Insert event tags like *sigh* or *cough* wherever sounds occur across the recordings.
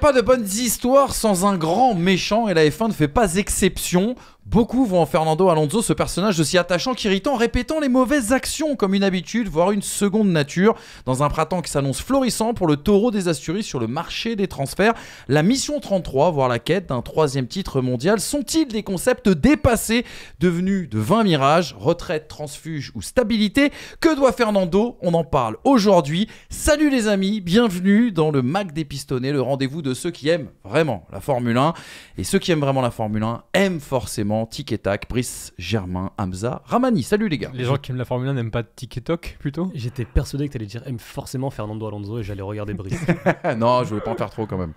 pas de bonnes histoires sans un grand méchant et la F1 ne fait pas exception. Beaucoup voient en Fernando Alonso ce personnage aussi attachant qu'irritant, répétant les mauvaises actions comme une habitude, voire une seconde nature. Dans un printemps qui s'annonce florissant pour le taureau des Asturies sur le marché des transferts, la mission 33, voire la quête d'un troisième titre mondial, sont-ils des concepts dépassés, devenus de 20 mirages, retraite, transfuge ou stabilité Que doit Fernando On en parle aujourd'hui. Salut les amis, bienvenue dans le Mac des Pistonnets, le rendez-vous de ceux qui aiment vraiment la Formule 1. Et ceux qui aiment vraiment la Formule 1 aiment forcément Tic et Tac, Brice Germain, Hamza, Ramani. Salut les gars. Les gens qui aiment la Formule 1 n'aiment pas Tic et Toc plutôt J'étais persuadé que tu allais dire aime forcément Fernando Alonso et j'allais regarder Brice. *laughs* non, je voulais pas en faire trop quand même.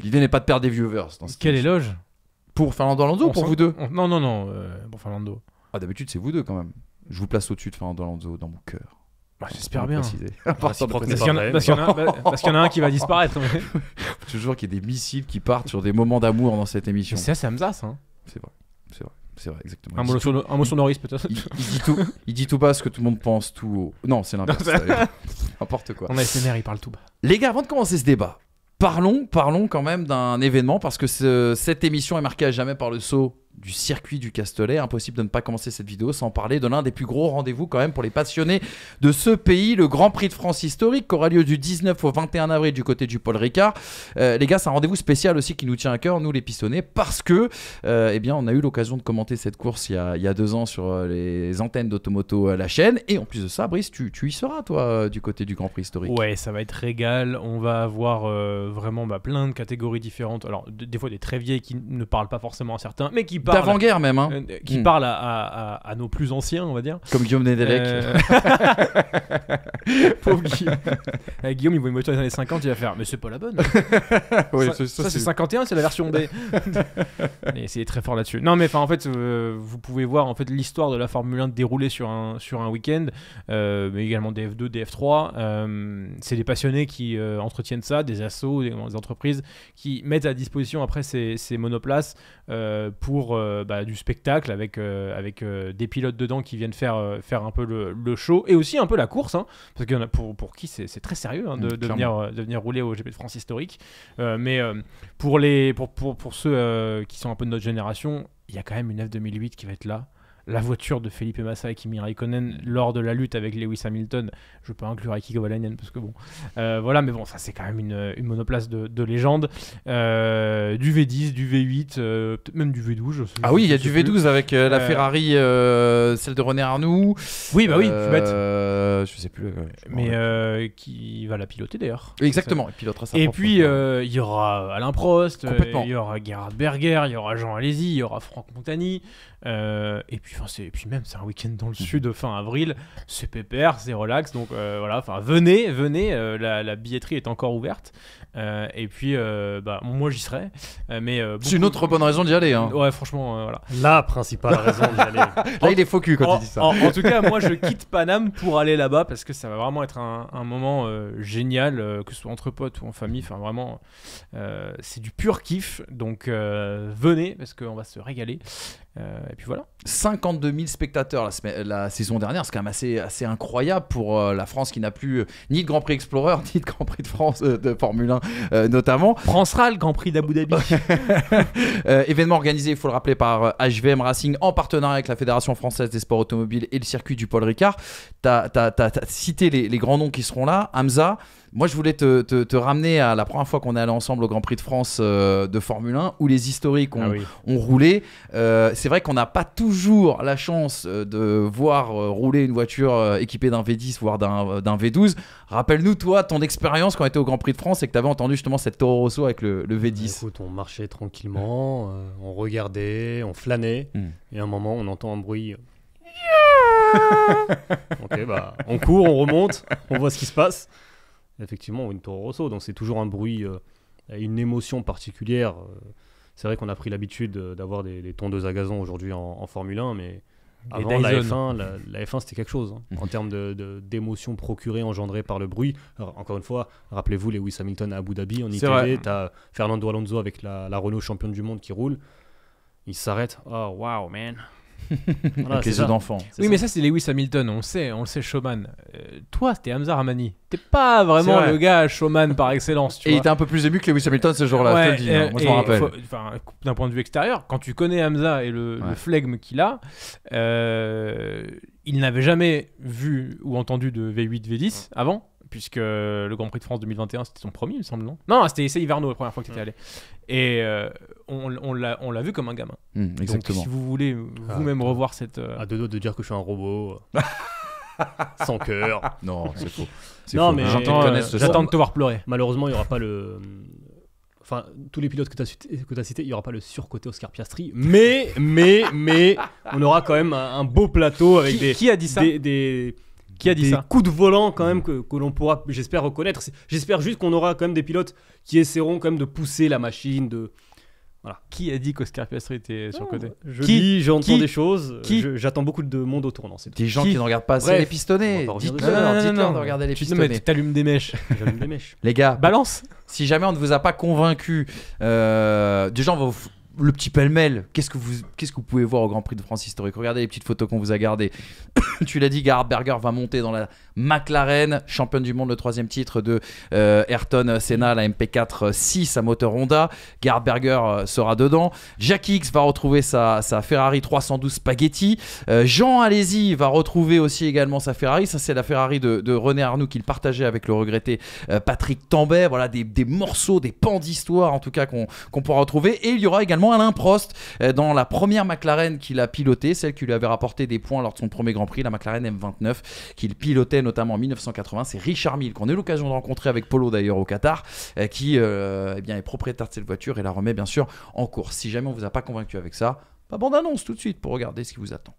L'idée n'est pas de perdre des viewers. Dans Quel éloge Pour Fernando Alonso ou pour vous deux Non, non, non, euh, pour Fernando. Ah, d'habitude, c'est vous deux quand même. Je vous place au-dessus de Fernando Alonso dans mon cœur. Bah, j'espère bien. parce qu'il y, en a, un qui va disparaître. Toujours qu'il y ait des missiles qui partent sur des moments d'amour dans cette émission. C'est Hamza, ça. Hein. C'est vrai c'est vrai. C'est vrai, exactement. Un mot, sur, peut-être. Il, dit tout, il dit tout bas ce que tout le monde pense, tout haut. Non, c'est *laughs* l'inverse. N'importe quoi. On a il parle tout bas. Les gars, avant de commencer ce débat, parlons, parlons quand même d'un événement parce que cette émission est marquée à jamais par le saut du circuit du Castellet. Impossible de ne pas commencer cette vidéo sans parler de l'un des plus gros rendez-vous quand même pour les passionnés de ce pays, le Grand Prix de France historique qui aura lieu du 19 au 21 avril du côté du Paul Ricard. Euh, les gars, c'est un rendez-vous spécial aussi qui nous tient à cœur, nous les pistonnés, parce que euh, eh bien, on a eu l'occasion de commenter cette course il y a, il y a deux ans sur euh, les antennes d'Automoto La Chaîne. Et en plus de ça, Brice, tu, tu y seras toi du côté du Grand Prix historique. Ouais, ça va être régal. On va avoir vraiment bah, plein de catégories différentes. Alors, des fois des très vieilles qui ne parlent pas forcément à certains, mais qui d'avant-guerre même, hein. euh, euh, qui hmm. parle à, nos plus anciens, on va dire. Comme Guillaume Nedelec. Euh. *laughs* Eh, Guillaume. il voit une voiture des années 50, il va faire, mais c'est pas la bonne. *laughs* ça, c'est 51, c'est la version B. Et *laughs* c'est très fort là-dessus. Non, mais enfin, en fait, vous pouvez voir en fait l'histoire de la Formule 1 déroulée sur un sur un week-end, mais également df 2 df 3 c'est des passionnés qui entretiennent ça, des assos, des, entreprises qui mettent à disposition après ces, ces monoplaces pour euh, bah, du spectacle avec, euh, avec euh, des pilotes dedans qui viennent faire, faire un peu le, show et aussi un peu la course, hein, parce qu'il y en a pour, pour qui c'est très sérieux hein, de, mm, de, venir, rouler au GP de France historique. mais pour, les, pour, pour, pour ceux qui sont un peu de notre génération, il y a quand même une F2008 qui va être là la voiture de Felipe Massa et Kimi Raikkonen mm. lors de la lutte avec Lewis Hamilton. Je peux inclure Aki Kovalainen parce que bon, euh, voilà, mais bon, ça c'est quand même une, une monoplace de, légende. Euh, du V10, du V8, euh, peut-être même du V12. ah oui, il y a du V12 avec la Ferrari, celle de René Arnoux. Oui, bah oui, tu ne je sais plus. mais qui va la piloter d'ailleurs. Exactement, il pilotera ça. Et puis il y aura Alain Prost, il y aura Gerhard Berger, il y aura Jean Alési, il y aura Franck Montagny, et puis et puis même, c'est un week-end dans le mhm. sud, fin avril, c'est pépère, c'est relax. Donc euh, voilà, enfin, venez, venez, euh, la, billetterie est encore ouverte. Euh, et puis, bah, moi j'y serai. mais C'est une autre bonne raison d'y aller. Hein. Ouais, franchement, voilà. La principale raison d'y aller. *laughs* là, il est faux cul quand en, il ça. En, tout cas, moi je quitte Paname pour aller là-bas parce que ça va vraiment être un, un moment génial, que ce soit entre potes ou en famille. Enfin, vraiment, c'est du pur kiff. Donc venez parce qu'on va se régaler. Euh, et puis voilà. 52 000 spectateurs la, la saison dernière, c'est quand même assez, assez incroyable pour euh, la France qui n'a plus euh, ni de Grand Prix Explorer, *laughs* ni de Grand Prix de France, de Formule 1 notamment. France sera le Grand Prix d'Abu Dhabi. *laughs* événement organisé, il faut le rappeler, par HVM Racing en partenariat avec la Fédération française des sports automobiles et le circuit du Paul Ricard. Tu as, cité les, les grands noms qui seront là, Hamza. Moi, je voulais te, ramener à la première fois qu'on est allé ensemble au Grand Prix de France euh, de Formule 1, où les historiques ont, ah roulé. Euh, c'est vrai qu'on n'a pas toujours la chance euh, de voir rouler une voiture équipée d'un V10, voire d'un V12. Rappelle-nous, toi, ton expérience quand tu était au Grand Prix de France et que tu avais entendu justement cette Toro Rosso avec le, V10. Bah, on marchait tranquillement, on regardait, on flânait, hmm. et à un moment, on entend un bruit. *laughs* ok, bah, on court, on remonte, on voit ce qui se passe effectivement, une Toro Rosso. Donc c'est toujours un bruit, euh, une émotion particulière. Euh, c'est vrai qu'on a pris l'habitude euh, d'avoir des, tondeuses à gazon aujourd'hui en, Formule 1, mais avant la F1, la, F1 c'était quelque chose hein, mm. en termes d'émotions de, procurées, engendrées par le bruit. encore une fois, rappelez-vous les Lewis Hamilton à Abu Dhabi en tu as Fernando Alonso avec la, la Renault championne du monde qui roule. Il s'arrête. Oh, wow, man avec les yeux d'enfant. Oui, mais ça, c'est Lewis Hamilton, on le sait, on le sait, showman. Euh, toi, c'était Hamza Ramani. T'es pas vraiment le gars showman par excellence. et il était un peu plus ému que Lewis Hamilton ce jour-là, je te le dis, moi je m'en rappelle. D'un point de vue extérieur, quand tu connais Hamza et le, flegme qu'il a, euh, il n'avait jamais vu ou entendu de V8, V10 mm. avant puisque le Grand Prix de France 2021, c'était son premier, il me semble, non Non, c'était essai hivernaux la première fois que tu étais allé. Et euh, on, on l'a vu comme un gamin. Mmh, exactement. Donc, si vous voulez vous-même ah, revoir cette. Euh, à deux doigts de dire que je suis un robot. *laughs* sans cœur. Non, c'est faux. mais j'attends de te voir pleurer. Malheureusement, il n'y aura pas le. Euh, enfin, tous les pilotes que tu as, as cités, il n'y aura pas le surcoté Oscar Piastri, mais, mais, mais, on aura quand même un, beau plateau avec des. Qui a dit ça des, des qui a dit des coups de volant quand même mm. que, l'on pourra, j'espère, reconnaître. J'espère juste qu'on aura quand même des pilotes qui essaieront quand même de pousser la machine, de... Voilà. Qui a dit qu'Oscar Piastri était sur le côté Je qui, j'entends des choses, j'attends beaucoup de monde autour tournant. Des gens qui, ne regardent pas les pistonnés. regarder les t'allumes des mèches. *laughs* des mèches. Les gars, balance Si jamais on ne vous a pas convaincu, des gens vont vous le petit pêle-mêle, qu'est-ce que, vous, qu'est-ce que vous pouvez voir au Grand Prix de France historique Regardez les petites photos qu'on vous a gardées. *coughs* tu l'as dit, Berger va monter dans la McLaren, championne du monde, le troisième titre de euh, Ayrton Senna, la MP4 6 à moteur Honda. Berger euh, sera dedans. Jack X va retrouver sa, Ferrari 312 Spaghetti. Euh, Jean Alési va retrouver aussi également sa Ferrari. Ça, c'est la Ferrari de, René Arnoux qu'il partageait avec le regretté Patrick Tambay. Voilà des, morceaux, des pans d'histoire en tout cas qu'on, qu'on pourra retrouver. Et il y aura également Alain Prost euh, dans la première McLaren qu'il a pilotée, celle qui lui avait rapporté des points lors de son premier Grand Prix, la McLaren M29, qu'il pilotait notamment en 1980. C'est Richard Mille qu'on a eu l'occasion de rencontrer avec Polo d'ailleurs au Qatar, euh, qui euh, eh bien, est propriétaire de cette voiture et la remet bien sûr en course. Si jamais on vous a pas convaincu avec ça, bande annonce tout de suite pour regarder ce qui vous attend.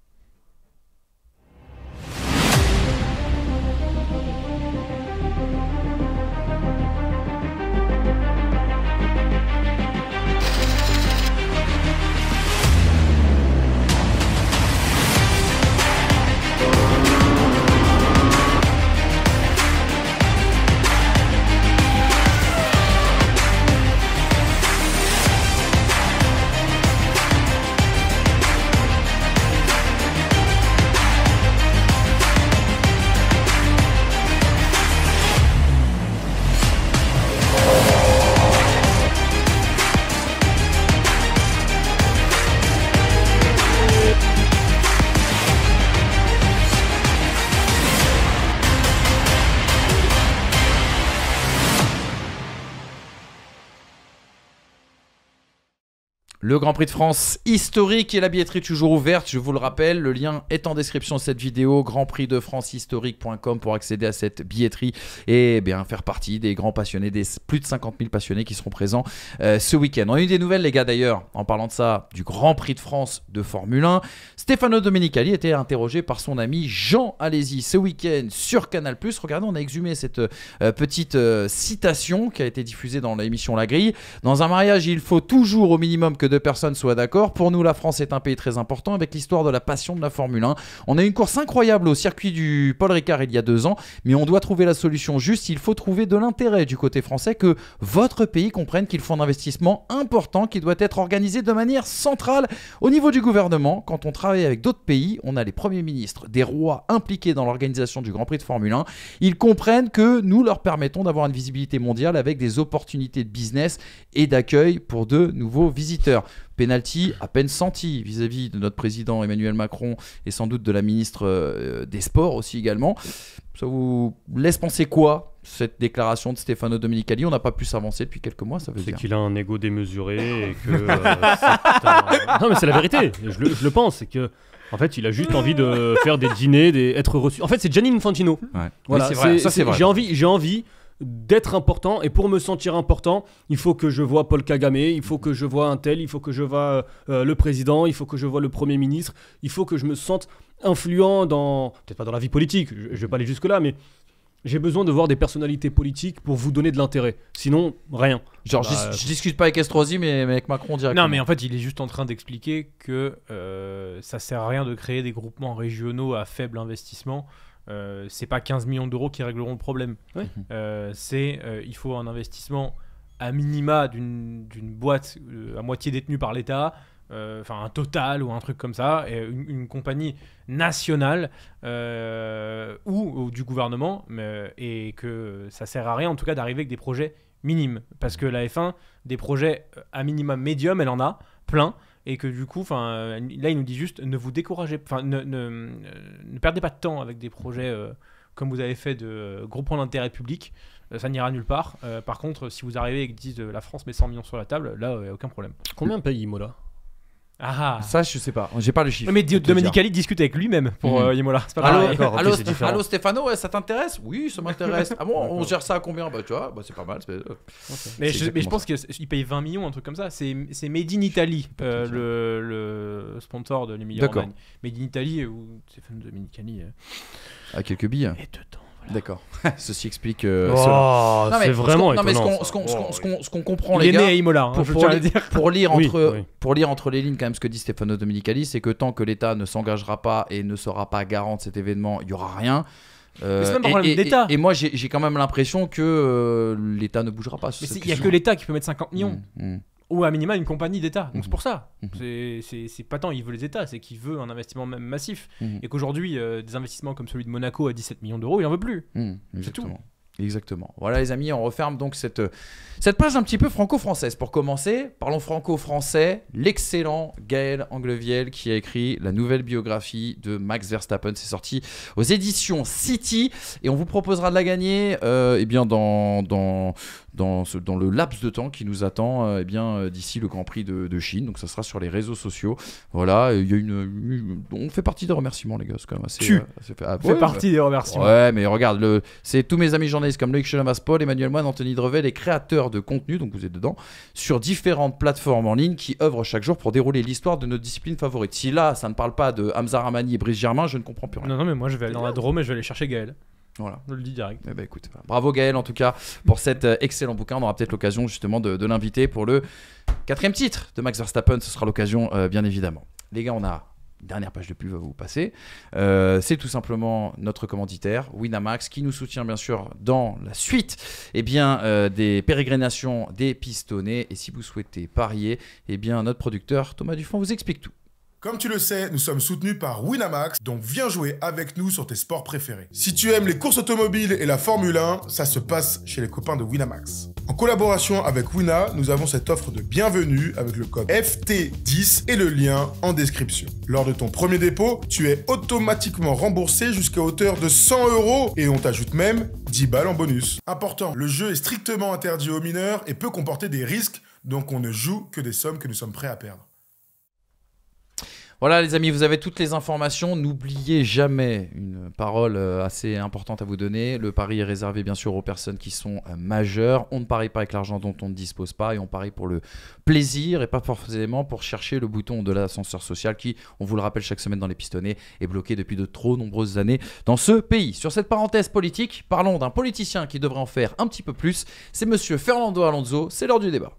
Le Grand Prix de France historique et la billetterie toujours ouverte, je vous le rappelle, le lien est en description de cette vidéo, grandprixdefrancehistorique.com pour accéder à cette billetterie et eh bien faire partie des grands passionnés, des plus de 50 000 passionnés qui seront présents euh, ce week-end. On a eu des nouvelles les gars d'ailleurs, en parlant de ça, du Grand Prix de France de Formule 1. Stefano Domenicali était interrogé par son ami Jean Alési ce week-end sur Canal+. Regardez, on a exhumé cette euh, petite euh, citation qui a été diffusée dans l'émission La Grille. Dans un mariage, il faut toujours au minimum que de Personne personnes soient d'accord. Pour nous, la France est un pays très important avec l'histoire de la passion de la Formule 1. On a eu une course incroyable au circuit du Paul Ricard il y a deux ans, mais on doit trouver la solution juste. Il faut trouver de l'intérêt du côté français que votre pays comprenne qu'il faut un investissement important qui doit être organisé de manière centrale au niveau du gouvernement. Quand on travaille avec d'autres pays, on a les premiers ministres, des rois impliqués dans l'organisation du Grand Prix de Formule 1. Ils comprennent que nous leur permettons d'avoir une visibilité mondiale avec des opportunités de business et d'accueil pour de nouveaux visiteurs. Penalty à peine senti vis-à-vis de notre président Emmanuel Macron et sans doute de la ministre euh, des Sports aussi également. Ça vous laisse penser quoi cette déclaration de Stefano Dominicali, on n'a pas pu s'avancer depuis quelques mois, ça veut dire. C'est qu'il a un ego démesuré *laughs* et que. Euh, non, mais c'est la vérité, je le, pense, c'est que. En fait, il a juste envie de faire des dîners, d'être être reçu. En fait, c'est Gianni Infantino. c'est vrai. J'ai envie, j'ai envie d'être important. Et pour me sentir important, il faut que je vois Paul Kagame, il faut que je vois un tel, il faut que je vois euh, euh, le président, il faut que je vois le Premier ministre, il faut que je me sente influent dans, peut-être pas dans la vie politique, je, vais pas aller jusque-là, mais j'ai besoin de voir des personnalités politiques pour vous donner de l'intérêt. Sinon, rien. Genre, bah, euh, je, discute pas avec Estrosi, mais, avec Macron directement. Non, mais en fait, il est juste en train d'expliquer que ça sert à rien de créer des groupements régionaux à faible investissement ce euh, c'est pas 15 millions d'euros qui régleront le problème. Mhm. Euh, c'est euh, il faut un investissement à minima d'une boîte à moitié détenue par l'État, enfin un total ou un truc comme ça, et une, compagnie nationale ou, du gouvernement, et que ça sert à rien en tout cas d'arriver avec des projets minimes, parce mhm. que la F1 des projets à minima médium, elle en a plein et que du coup, enfin, euh, là, il nous dit juste ne vous découragez, enfin, ne, euh, perdez pas de temps avec des projets euh, comme vous avez fait de gros points d'intérêt public. Ça n'ira nulle part. par contre, si vous arrivez et que disent la France met 100 millions sur la table, là, il a aucun problème. Combien paye Imola ah. Ça, je sais pas. J'ai pas le chiffre. Mais Domenicali discute avec lui-même pour Yemola mhm. euh, Imola. C'est pas Allô, Stéphano, ça t'intéresse Oui, ça m'intéresse. ah bon, on gère ça à combien Bah, tu vois, bah, c'est pas mal. Euh. Mais je, pense qu'il paye 20 millions, un truc comme ça. C'est, Made in Italy, euh, le, le sponsor de l'Emilia D'accord. Made in Italy, où Stéphane Dominicali euh, À ah, quelques billes. et dedans. D'accord. *laughs* Ceci explique. Euh, oh, c'est vraiment ce étonnant. Oh, ce qu'on comprend, les gars. pour, lire entre, pour lire entre les lignes, quand ce que dit Stefano Dominicali, c'est que tant que l'État ne s'engagera pas et ne sera pas garant de cet événement, il n'y aura rien. Euh, et, et, moi, j'ai quand même l'impression que euh, l'État ne bougera pas. Il n'y a que l'État qui peut mettre 50 millions. Mmh, mmh ou à minima une compagnie d'État. Donc c'est mhm. pour ça. Mhm. C'est pas tant il veut les États, c'est qu'il veut un investissement même massif. Mhm. Et qu'aujourd'hui, euh, des investissements comme celui de Monaco à 17 millions d'euros, il n'en veut plus. c'est tout. Exactement. Voilà les amis, on referme donc cette, euh, cette page un petit peu franco-française. Pour commencer, parlons franco-français, l'excellent Gaël Angleviel qui a écrit la nouvelle biographie de Max Verstappen. C'est sorti aux éditions City et on vous proposera de la gagner euh, eh bien dans, dans, dans, le laps de temps qui nous attend euh, eh bien euh, d'ici le Grand Prix de, Chine. Donc ça sera sur les réseaux sociaux. Voilà, euh, a on fait partie des remerciements les gars, c'est quand même assez. Tu ah, fait, partie des remerciements. Ouais, mais regarde, c'est tous mes amis journalistes comme Loïc Chalamas, Paul, Emmanuel Moine, Anthony Drevet, les créateurs de contenu, donc vous êtes dedans, sur différentes plateformes en ligne qui œuvrent chaque jour pour dérouler l'histoire de notre discipline favorite. Si là, ça ne parle pas de Hamza Ramani et Brice Germain, je ne comprends plus rien. Non, non, mais moi je vais aller dans la Drôme et je vais aller chercher Gaël. Voilà. le dit direct. Eh ben, écoute, bravo Gaël en tout cas pour cet euh, excellent bouquin. On aura peut-être l'occasion justement de, l'inviter pour le quatrième titre de Max Verstappen. Ce sera l'occasion euh, bien évidemment. Les gars, on a une dernière page de pub à vous passer. Euh, c'est tout simplement notre commanditaire, Winamax, qui nous soutient bien sûr dans la suite Et eh bien, des pérégrinations des pistonnés. Et si vous souhaitez parier, eh bien, notre producteur Thomas Dufont vous explique tout. Comme tu le sais, nous sommes soutenus par Winamax, donc viens jouer avec nous sur tes sports préférés. Si tu aimes les courses automobiles et la Formule 1, ça se passe chez les copains de Winamax. En collaboration avec Wina, nous avons cette offre de bienvenue avec le code FT10 et le lien en description. Lors de ton premier dépôt, tu es automatiquement remboursé jusqu'à hauteur de 100 euros et on t'ajoute même 10 balles en bonus. Important, le jeu est strictement interdit aux mineurs et peut comporter des risques, donc on ne joue que des sommes que nous sommes prêts à perdre. Voilà les amis, vous avez toutes les informations. N'oubliez jamais une parole euh, assez importante à vous donner. Le pari est réservé bien sûr aux personnes qui sont euh, majeures. On ne parie pas avec l'argent dont on ne dispose pas et on parie pour le plaisir et pas forcément pour chercher le bouton de l'ascenseur social qui, on vous le rappelle chaque semaine dans les pistonnets, est bloqué depuis de trop nombreuses années dans ce pays. Sur cette parenthèse politique, parlons d'un politicien qui devrait en faire un petit peu plus. C'est monsieur Fernando Alonso. C'est l'heure du débat.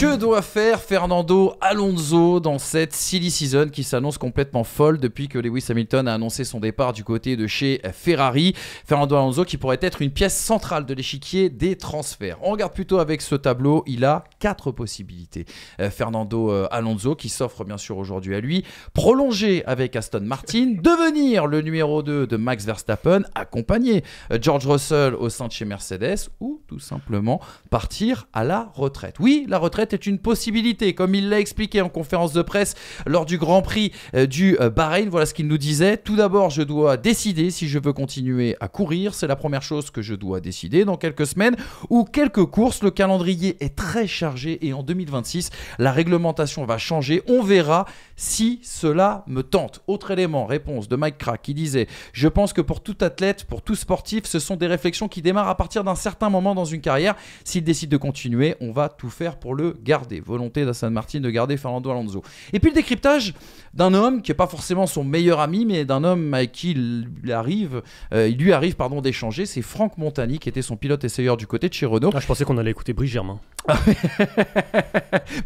Que doit faire Fernando Alonso dans cette silly season qui s'annonce complètement folle depuis que Lewis Hamilton a annoncé son départ du côté de chez Ferrari Fernando Alonso qui pourrait être une pièce centrale de l'échiquier des transferts. On regarde plutôt avec ce tableau, il a quatre possibilités. Euh, Fernando euh, Alonso qui s'offre bien sûr aujourd'hui à lui, prolonger avec Aston Martin, *laughs* devenir le numéro 2 de Max Verstappen, accompagner euh, George Russell au sein de chez Mercedes ou tout simplement partir à la retraite. Oui, la retraite est une possibilité, comme il l'a expliqué en conférence de presse lors du Grand Prix euh, du euh, Bahreïn. Voilà ce qu'il nous disait. Tout d'abord, je dois décider si je veux continuer à courir. C'est la première chose que je dois décider dans quelques semaines ou quelques courses. Le calendrier est très chargé et en 2026, la réglementation va changer. On verra si cela me tente. Autre élément, réponse de Mike Crack qui disait Je pense que pour tout athlète, pour tout sportif, ce sont des réflexions qui démarrent à partir d'un certain moment dans une carrière. S'il décide de continuer, on va tout faire pour le garder, volonté d'Assane Martin de garder Fernando Alonso. Et puis le décryptage d'un homme qui n'est pas forcément son meilleur ami, mais d'un homme avec qui il, arrive, euh, il lui arrive pardon d'échanger, c'est Franck Montani qui était son pilote essayeur du côté de chez Renault. Ah, je pensais qu'on allait écouter Brigitte Germain. *laughs*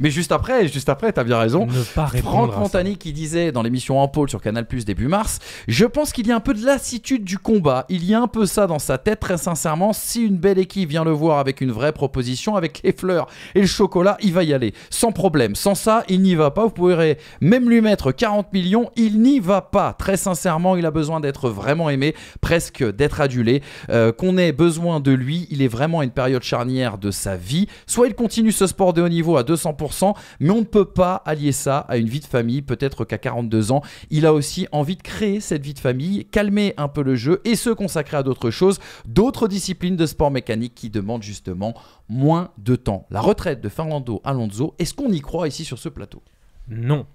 mais juste après, juste après, t'as bien raison. Franck Montani qui disait dans l'émission En Pôle sur Canal Plus début mars, je pense qu'il y a un peu de lassitude du combat. Il y a un peu ça dans sa tête, très sincèrement. Si une belle équipe vient le voir avec une vraie proposition, avec les fleurs et le chocolat, il va y aller. Sans problème. Sans ça, il n'y va pas. Vous pourrez même lui mettre 40 millions, il n'y va pas. Très sincèrement, il a besoin d'être vraiment aimé, presque d'être adulé. Euh, qu'on ait besoin de lui, il est vraiment une période charnière de sa vie. Soit il continue ce sport de haut niveau à 200%, mais on ne peut pas allier ça à une vie de famille. Peut-être qu'à 42 ans, il a aussi envie de créer cette vie de famille, calmer un peu le jeu et se consacrer à d'autres choses, d'autres disciplines de sport mécanique qui demandent justement moins de temps. La retraite de Finlande, Fernando Alonso. Est-ce qu'on y croit ici sur ce plateau Non.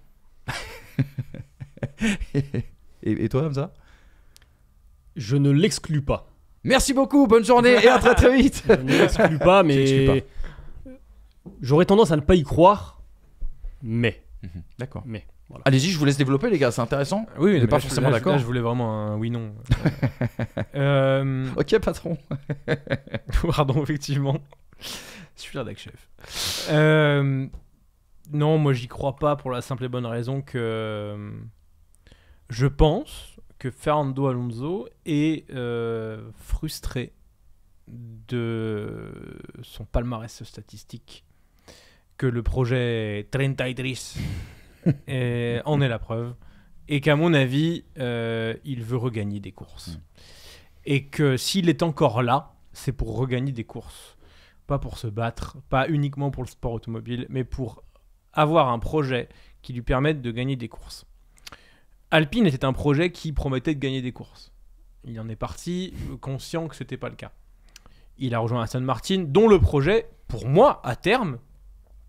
*laughs* et, toi, toi, ça Je ne l'exclus pas. Merci beaucoup, bonne journée et à très très vite. *laughs* Je ne l'exclus pas, mais *laughs* j'aurais tendance à ne pas y croire, mais. Mhm. D'accord. Mais. Allez-y, je vous laisse développer, les gars, c'est intéressant. Oui, mais, pas forcément d'accord. je voulais vraiment un oui-non. Euh, ok, patron. Pardon, effectivement. Euh, non, moi j'y crois pas pour la simple et bonne raison que euh, je pense que Fernando Alonso est euh, frustré de son palmarès statistique, que le projet 33 *laughs* et en est la preuve, et qu'à mon avis, il veut regagner des courses. Mm. Et que s'il est encore là, c'est pour regagner des courses pas pour se battre, pas uniquement pour le sport automobile, mais pour avoir un projet qui lui permette de gagner des courses. Alpine était un projet qui promettait de gagner des courses. Il en est parti conscient que ce n'était pas le cas. Il a rejoint Aston Martin, dont le projet, pour moi, à terme,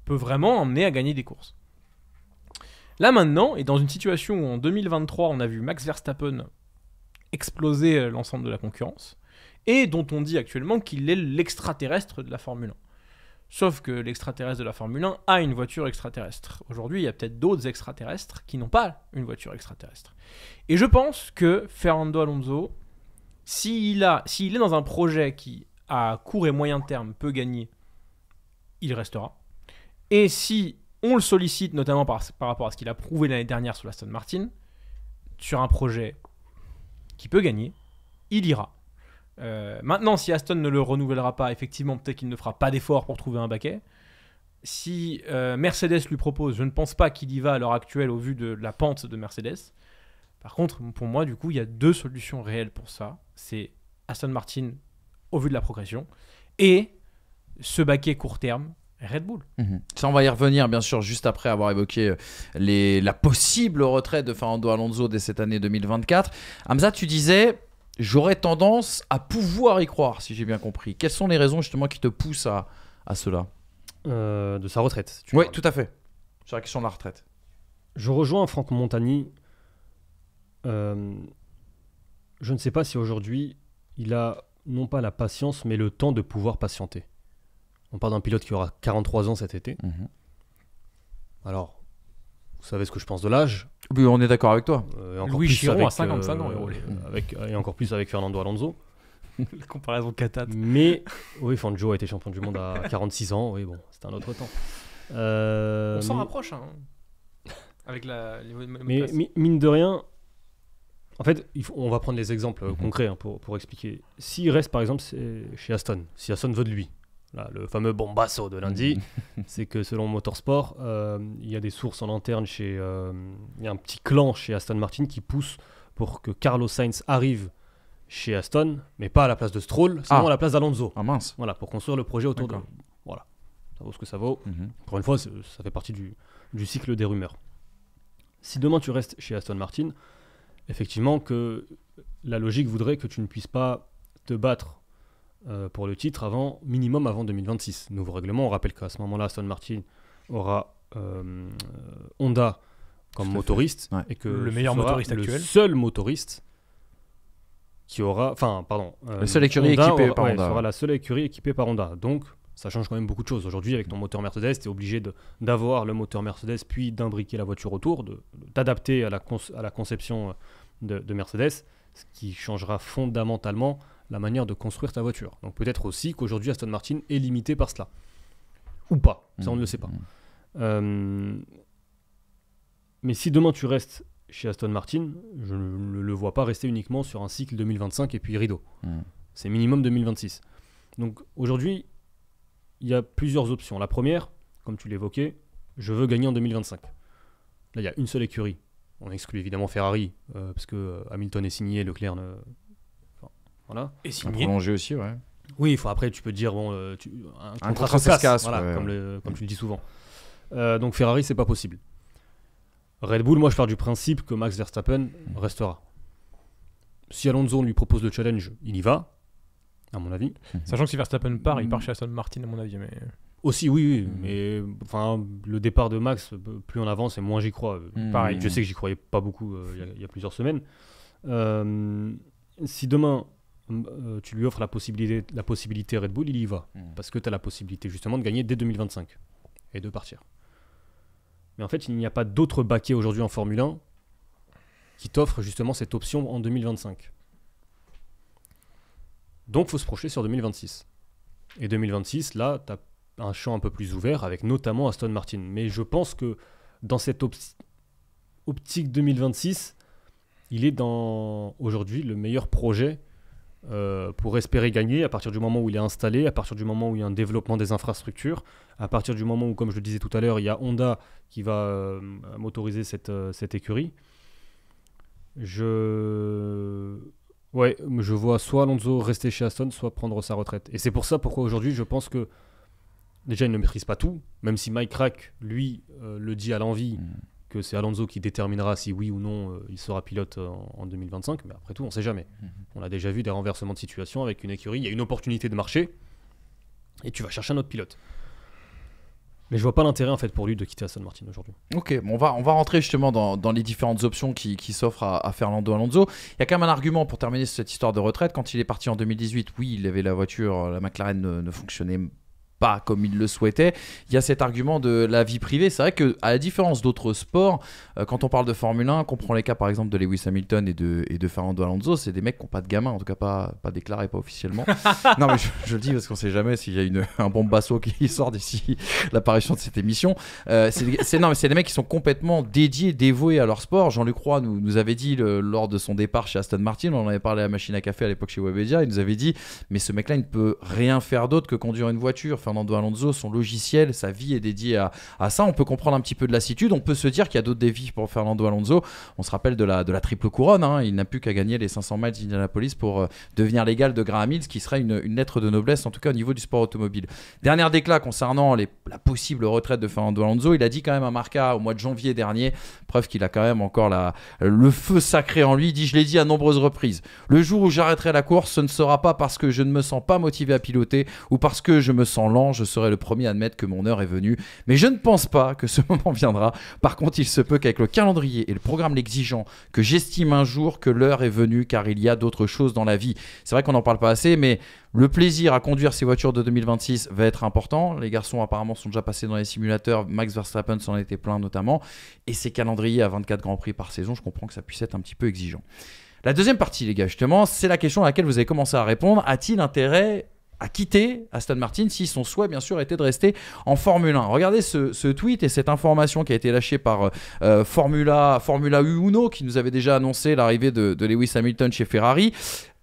peut vraiment emmener à gagner des courses. Là maintenant, et dans une situation où en 2023, on a vu Max Verstappen exploser euh, l'ensemble de la concurrence, et dont on dit actuellement qu'il est l'extraterrestre de la Formule 1. Sauf que l'extraterrestre de la Formule 1 a une voiture extraterrestre. Aujourd'hui, il y a peut-être d'autres extraterrestres qui n'ont pas une voiture extraterrestre. Et je pense que Fernando Alonso, s'il est dans un projet qui, à court et moyen terme, peut gagner, il restera. Et si on le sollicite, notamment par, rapport à ce qu'il a prouvé l'année dernière sur la Stone Martin, sur un projet qui peut gagner, il ira. Euh, maintenant, si Aston ne le renouvellera pas, effectivement, peut-être qu'il ne fera pas d'effort pour trouver un baquet. Si euh, Mercedes lui propose, je ne pense pas qu'il y va à l'heure actuelle au vu de la pente de Mercedes. Par contre, pour moi, du coup, il y a deux solutions réelles pour ça. C'est Aston Martin au vu de la progression et ce baquet court terme Red Bull. Mhm. Ça, on va y revenir, bien sûr, juste après avoir évoqué euh, la possible retraite de Fernando Alonso dès cette année 2024. Hamza, tu disais, j'aurais tendance à pouvoir y croire, si j'ai bien compris. Quelles sont les raisons justement qui te poussent à, cela euh, De sa retraite. oui, tout à fait. Sur la question de la retraite. Je rejoins Franck Montagny. Euh, je ne sais pas si aujourd'hui il a non pas la patience, mais le temps de pouvoir patienter. On parle d'un pilote qui aura 43 ans cet été. Mhm. Alors, vous savez ce que je pense de l'âge on est d'accord avec toi. Euh, Louis Chiron avec, 55 ans, euh, avec, et encore plus avec Fernando Alonso. La comparaison catate. Mais oui, Fanjo a été champion du monde à 46 ans. Oui, bon, c'était un autre temps. Euh, on s'en rapproche. Hein, avec la. Les... Mais, mine de rien, en fait, on va prendre les exemples euh, concrets hein, pour, pour, expliquer. S'il reste par exemple chez Aston, si Aston veut de lui, le fameux bombasso de lundi, mm. *laughs* c'est que selon Motorsport, euh, il y a des sources en interne chez. Euh, il y a un petit clan chez Aston Martin qui pousse pour que Carlos Sainz arrive chez Aston, mais pas à la place de Stroll, sinon ah. à la place d'Alonso. Ah mince. Voilà, pour construire le projet autour de. Voilà. Ça vaut ce que ça vaut. Mhm. Encore une fois, ça fait partie du, du, cycle des rumeurs. Si demain tu restes chez Aston Martin, effectivement, que la logique voudrait que tu ne puisses pas te battre euh, pour le titre avant minimum avant 2026. Nouveau règlement, on rappelle qu'à ce moment-là, Aston Martin aura euh, Honda comme motoriste et que le meilleur motoriste actuel, le seul motoriste qui aura, enfin pardon, euh, le la seule écurie équipé équipée par Honda écurie par Honda. Donc ça change quand même beaucoup de choses. Aujourd'hui, avec ton moteur Mercedes, tu es obligé d'avoir le moteur Mercedes, puis d'imbriquer la voiture autour, de, t'adapter à, à, la conception de, de Mercedes, ce qui changera fondamentalement la manière de construire ta voiture. Donc peut-être aussi qu'aujourd'hui Aston Martin est limité par cela. Ou pas, ça on ne le sait pas. Mmh, mmh. Euh, mais si demain tu restes chez Aston Martin, je ne le vois pas rester uniquement sur un cycle 2025 et puis rideau. Mmh. C'est minimum 2026. Donc aujourd'hui, il y a plusieurs options. La première, comme tu l'évoquais, je veux gagner en 2025. Là, il y a une seule écurie. On exclut évidemment Ferrari, euh, parce que euh, Hamilton est signé, Leclerc ne, voilà. Et signé. Prolongé aussi, ouais. Oui, faut, après, tu peux dire, bon, euh, un, contrat, casse, comme, tu le dis souvent. Euh, donc Ferrari, c'est pas possible. Red Bull, moi, je pars du principe que Max Verstappen restera. Si Alonso lui propose le challenge, il y va, à mon avis. Mhm. Sachant que si Verstappen part, il part mm. chez Aston Martin, à mon avis. Mais... Aussi, oui, oui. Mm. Mais enfin, le départ de Max, plus on avance et moins j'y crois. Euh, mm. Pareil, je sais que j'y croyais pas beaucoup il y, a plusieurs semaines. si demain Hum, euh, tu lui offres la possibilité, la possibilité Red Bull, il y va. Hmm. Parce que tu as la possibilité justement de gagner dès 2025 et de partir. Mais en fait, il n'y a pas d'autre baquet aujourd'hui en Formule 1 qui t'offre justement cette option en 2025. Donc, il faut se projeter sur 2026. Et 2026, là, tu as un champ un peu plus ouvert avec notamment Aston Martin. Mais je pense que dans cette optique 2026, il est dans aujourd'hui le meilleur projet euh, pour espérer gagner à partir du moment où il est installé, à partir du moment où il y a un développement des infrastructures, à partir du moment où, comme je le disais tout à l'heure, il y a Honda qui va euh, motoriser euh, cette, écurie. Je... Ouais, je vois soit Alonso rester chez Aston, soit prendre sa retraite. Et c'est pour ça pourquoi aujourd'hui je pense que déjà il ne maîtrise pas tout, même si Mike crack lui, le dit à l'envie, mm que c'est Alonso qui déterminera si oui ou non euh, il sera pilote euh, en, 2025. Mais après tout, on sait jamais. Mhm. On a déjà vu des renversements de situation avec une écurie. Il y a une opportunité de marché et tu vas chercher un autre pilote. Mais je vois pas l'intérêt en fait pour lui de quitter San Martin aujourd'hui. Ok, bon, on, va, on va rentrer justement dans, les différentes options qui, s'offrent à, Fernando Alonso. Il y a quand même un argument pour terminer cette histoire de retraite. Quand il est parti en 2018, oui, il avait la voiture, la McLaren ne, fonctionnait pas pas comme il le souhaitait. Il y a cet argument de la vie privée. C'est vrai que à la différence d'autres sports, euh, quand on parle de Formule 1, qu'on prend les cas par exemple de Lewis Hamilton et de, et de Fernando Alonso, c'est des mecs qui n'ont pas de gamin, en tout cas pas, pas déclaré, pas officiellement. *laughs* non mais je, le dis parce qu'on sait jamais s'il y a un bon basso qui *laughs* sort d'ici l'apparition de cette émission. Euh, c'est des mecs qui sont complètement dédiés, dévoués à leur sport. Jean-Luc Roy nous, nous avait dit lors de son départ chez Aston Martin, on en avait parlé à la Machine à Café à l'époque chez Webedia, il nous avait dit mais ce mec-là il ne peut rien faire d'autre que conduire une voiture. Fernando Alonso, son logiciel, sa vie est dédiée à, ça. On peut comprendre un petit peu de lassitude. On peut se dire qu'il y a d'autres défis pour Fernando Alonso. On se rappelle de la, triple couronne. Hein. Il n'a plus qu'à gagner les 500 miles d'Indianapolis pour euh, devenir l'égal de Graham Hill, ce qui serait une, lettre de noblesse, en tout cas au niveau du sport automobile. Dernier déclat concernant la possible retraite de Fernando Alonso. Il a dit quand même à Marca au mois de janvier dernier, preuve qu'il a quand même encore le feu sacré en lui. Il dit Je l'ai dit à nombreuses reprises. Le jour où j'arrêterai la course, ce ne sera pas parce que je ne me sens pas motivé à piloter ou parce que je me sens lent je serai le premier à admettre que mon heure est venue, mais je ne pense pas que ce *laughs* moment viendra. Par contre, il se peut qu'avec le calendrier et le programme l'exigeant, que j'estime un jour que l'heure est venue, car il y a d'autres choses dans la vie. C'est vrai qu'on n'en parle pas assez, mais le plaisir à conduire ces voitures de 2026 va être important. Les garçons apparemment sont déjà passés dans les simulateurs. Max Verstappen s'en était plein notamment. Et ces calendriers à 24 Grands Prix par saison, je comprends que ça puisse être un petit peu exigeant. La deuxième partie, les gars, justement, c'est la question à laquelle vous avez commencé à répondre. A-t-il intérêt à quitter Aston Martin si son souhait, bien sûr, était de rester en Formule 1. Regardez ce, tweet et cette information qui a été lâchée par euh, euh, Formula, Formula Uno, qui nous avait déjà annoncé l'arrivée de, Lewis Hamilton chez Ferrari.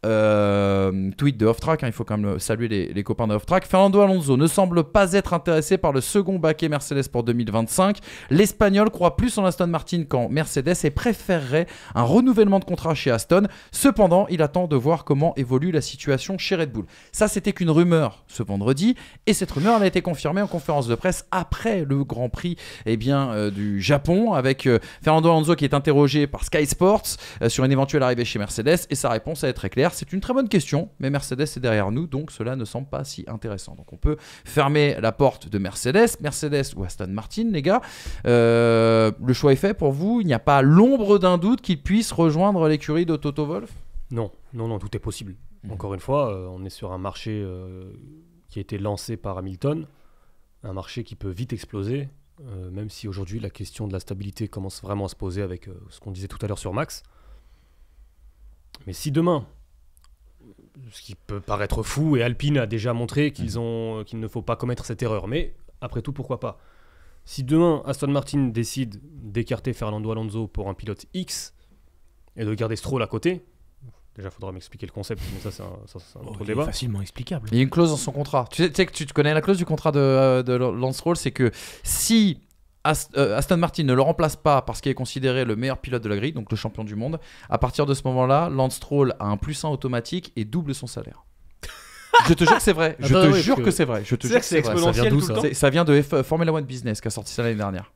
Euh, tweet de Off Track, hein, il faut quand même saluer les, copains de Off Track. Fernando Alonso ne semble pas être intéressé par le second baquet Mercedes pour 2025. L'Espagnol croit plus en Aston Martin qu'en Mercedes et préférerait un renouvellement de contrat chez Aston. Cependant, il attend de voir comment évolue la situation chez Red Bull. Ça, c'était qu'une rumeur ce vendredi et cette rumeur a été confirmée en conférence de presse après le Grand Prix eh bien, euh, du Japon avec euh, Fernando Alonso qui est interrogé par Sky Sports sur une éventuelle arrivée chez Mercedes et sa réponse a été très claire c'est une très bonne question, mais Mercedes est derrière nous, donc cela ne semble pas si intéressant. Donc on peut fermer la porte de Mercedes, Mercedes ou Aston Martin, les gars. Euh, le choix est fait pour vous. Il n'y a pas l'ombre d'un doute qu'il puisse rejoindre l'écurie de Toto Wolf Non, non, non, tout est possible. Mmh. Encore une fois, euh, on est sur un marché euh, qui a été lancé par Hamilton, un marché qui peut vite exploser, même si aujourd'hui la question de la stabilité commence vraiment à se poser avec ce qu'on disait tout à l'heure sur Max. Mais si demain ce qui peut paraître fou, et Alpine a déjà montré qu'ils mm. ont, euh, qu'il ne faut pas commettre cette erreur. Mais après tout, pourquoi pas Si demain Aston Martin décide d'écarter Fernando Alonso pour un pilote X et de garder Stroll à côté, déjà faudra m'expliquer le concept, mais ça c'est un, oh, autre débat. Facilement explicable. Il y a une clause dans son contrat. Tu sais, que tu connais la clause du contrat de, euh, de Lance Stroll, c'est que si euh, Aston Martin ne le remplace pas parce qu'il est considéré le meilleur pilote de la grille, donc le champion du monde. À partir de ce moment-là, Lance Stroll a un plus 1 automatique et double son salaire. Je te jure que c'est vrai. Ah Je bah te jure que, c'est vrai. Je te jure que c'est ça vient, de euh, Formula One Business qui a sorti ça l'année dernière.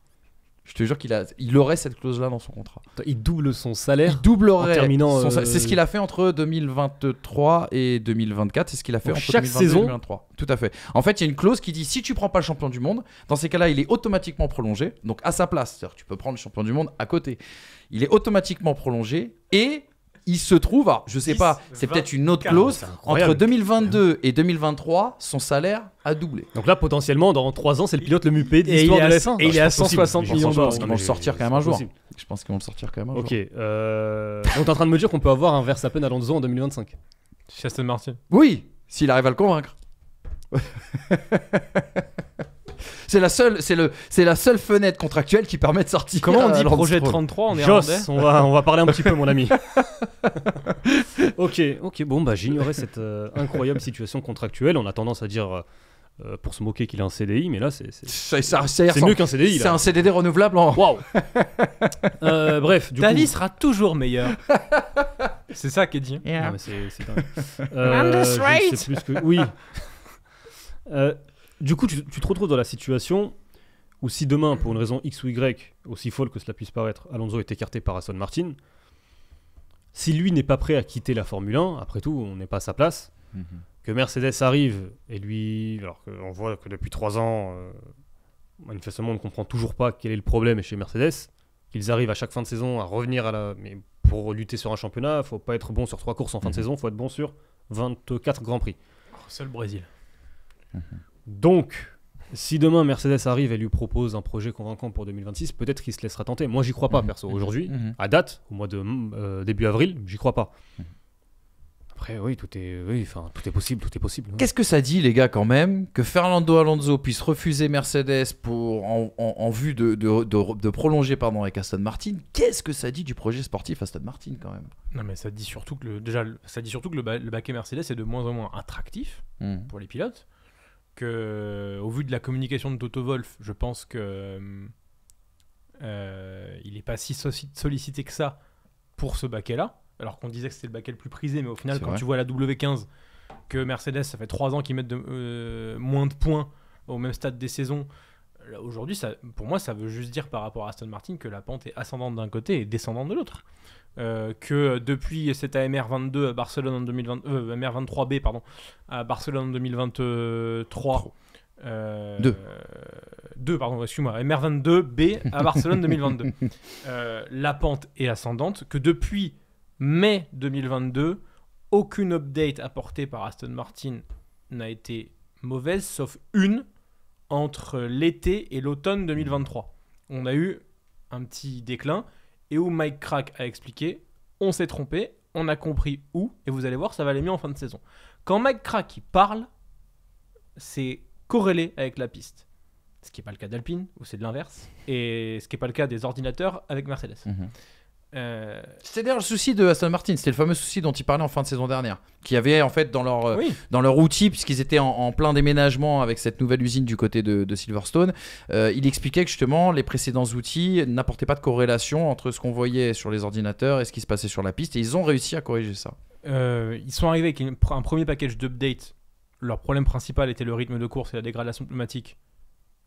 Je te jure qu'il a, il aurait cette clause-là dans son contrat. Il double son salaire. Il doublerait. Euh, c'est ce qu'il a fait entre 2023 et 2024. C'est ce qu'il a fait chaque saison. 2023. Tout à fait. En fait, il y a une clause qui dit si tu prends pas le champion du monde, dans ces cas-là, il est automatiquement prolongé. Donc à sa place, tu peux prendre le champion du monde à côté. Il est automatiquement prolongé et il se trouve, je sais pas, c'est peut-être une autre clause, entre 2022 et 2023, son salaire a doublé. Donc là, potentiellement, dans 3 ans, c'est le pilote le mupé de l'histoire de la Et il est à 160 millions d'euros. Je pense qu'ils vont le sortir quand même un jour. Je pense qu'ils vont le sortir quand même un jour. Ok. Euh... Donc en train de me dire qu'on peut avoir un Verstappen Alonso en 2025 Chez Martin Oui, s'il arrive à le convaincre. *laughs* C'est la seule, c'est le, c'est la seule fenêtre contractuelle qui permet de sortir. Comment on dit *laughs* projet 33 On on va, on va parler un petit peu, mon ami. *laughs* ok, ok, bon, bah j'ignorais cette euh, incroyable situation contractuelle. On a tendance à dire. Euh, euh, pour se moquer qu'il a un CDI, mais là c'est mieux qu'un CDI. C'est un CDD renouvelable. En... Waouh. *laughs* bref, du ta vie sera toujours meilleure. c'est ça qui est dit. Non, mais c'est, c'est plus que... Oui. Euh, du coup, tu, te retrouves dans la situation où si demain, pour une raison X ou Y, aussi folle que cela puisse paraître, Alonso est écarté par Aston Martin, si lui n'est pas prêt à quitter la Formule 1, après tout, on n'est pas à sa place, mhm. que Mercedes arrive et lui, alors qu'on voit que depuis trois ans, euh, manifestement, on ne comprend toujours pas quel est le problème chez Mercedes, qu'ils arrivent à chaque fin de saison à revenir à la... Mais pour lutter sur un championnat, il faut pas être bon sur trois courses en fin de mhm. saison, il faut être bon sur 24 Grands Prix. seul Brésil. Mhm. Donc, si demain Mercedes arrive et lui propose un projet convaincant pour 2026, peut-être qu'il se laissera tenter. Moi, j'y crois pas, mhm. perso. Aujourd'hui, mhm. à date, au mois de euh, début avril, j'y crois pas. Mhm. Après, oui, tout est, oui, enfin, tout est possible, tout est possible. Qu'est-ce que ça dit, les gars, quand même, que Fernando Alonso puisse refuser Mercedes pour, en, vue de, prolonger pardon, avec Aston Martin Qu'est-ce que ça dit du projet sportif Aston Martin, quand même Non, mais ça dit surtout que le, déjà, ça dit surtout que le, baquet Mercedes est de moins en moins attractif mmh. pour les pilotes que, au vu de la communication de Toto Wolf, je pense que euh, euh, il n'est pas si sollicité que ça pour ce baquet-là. Alors qu'on disait que c'était le baquet le plus prisé, mais au final, quand tu vois la W15, que Mercedes, ça fait 3 ans qu'ils mettent de, euh, moins de points au même stade des saisons. Aujourd'hui, pour moi, ça veut juste dire par rapport à Aston Martin que la pente est ascendante d'un côté et descendante de l'autre. Euh, que depuis cette AMR 22 à Barcelone en 2022 AMR 23B pardon, à Barcelone en 2023. 2 euh, pardon, excuse moi amr MR22B à *laughs* Barcelone 2022. Euh, la pente est ascendante. Que depuis mai 2022, aucune update apportée par Aston Martin n'a été mauvaise, sauf une entre l'été et l'automne 2023. On a eu un petit déclin et où Mike Crack a expliqué on s'est trompé, on a compris où, et vous allez voir, ça va aller mieux en fin de saison. Quand Mike Crack parle, c'est corrélé avec la piste. Ce qui n'est pas le cas d'Alpine, où c'est de l'inverse, et ce qui n'est pas le cas des ordinateurs avec Mercedes. Mhm. Euh, c'était d'ailleurs le souci de Aston Martin, c'était le fameux souci dont il parlait en fin de saison dernière, qui avait en fait dans leur, euh, dans leur outil, puisqu'ils étaient en, plein déménagement avec cette nouvelle usine du côté de, Silverstone, euh, il expliquait que justement les précédents outils n'apportaient pas de corrélation entre ce qu'on voyait sur les ordinateurs et ce qui se passait sur la piste, et ils ont réussi à corriger ça. ils sont arrivés avec un premier package d'update, leur problème principal était le rythme de course et la dégradation pneumatique,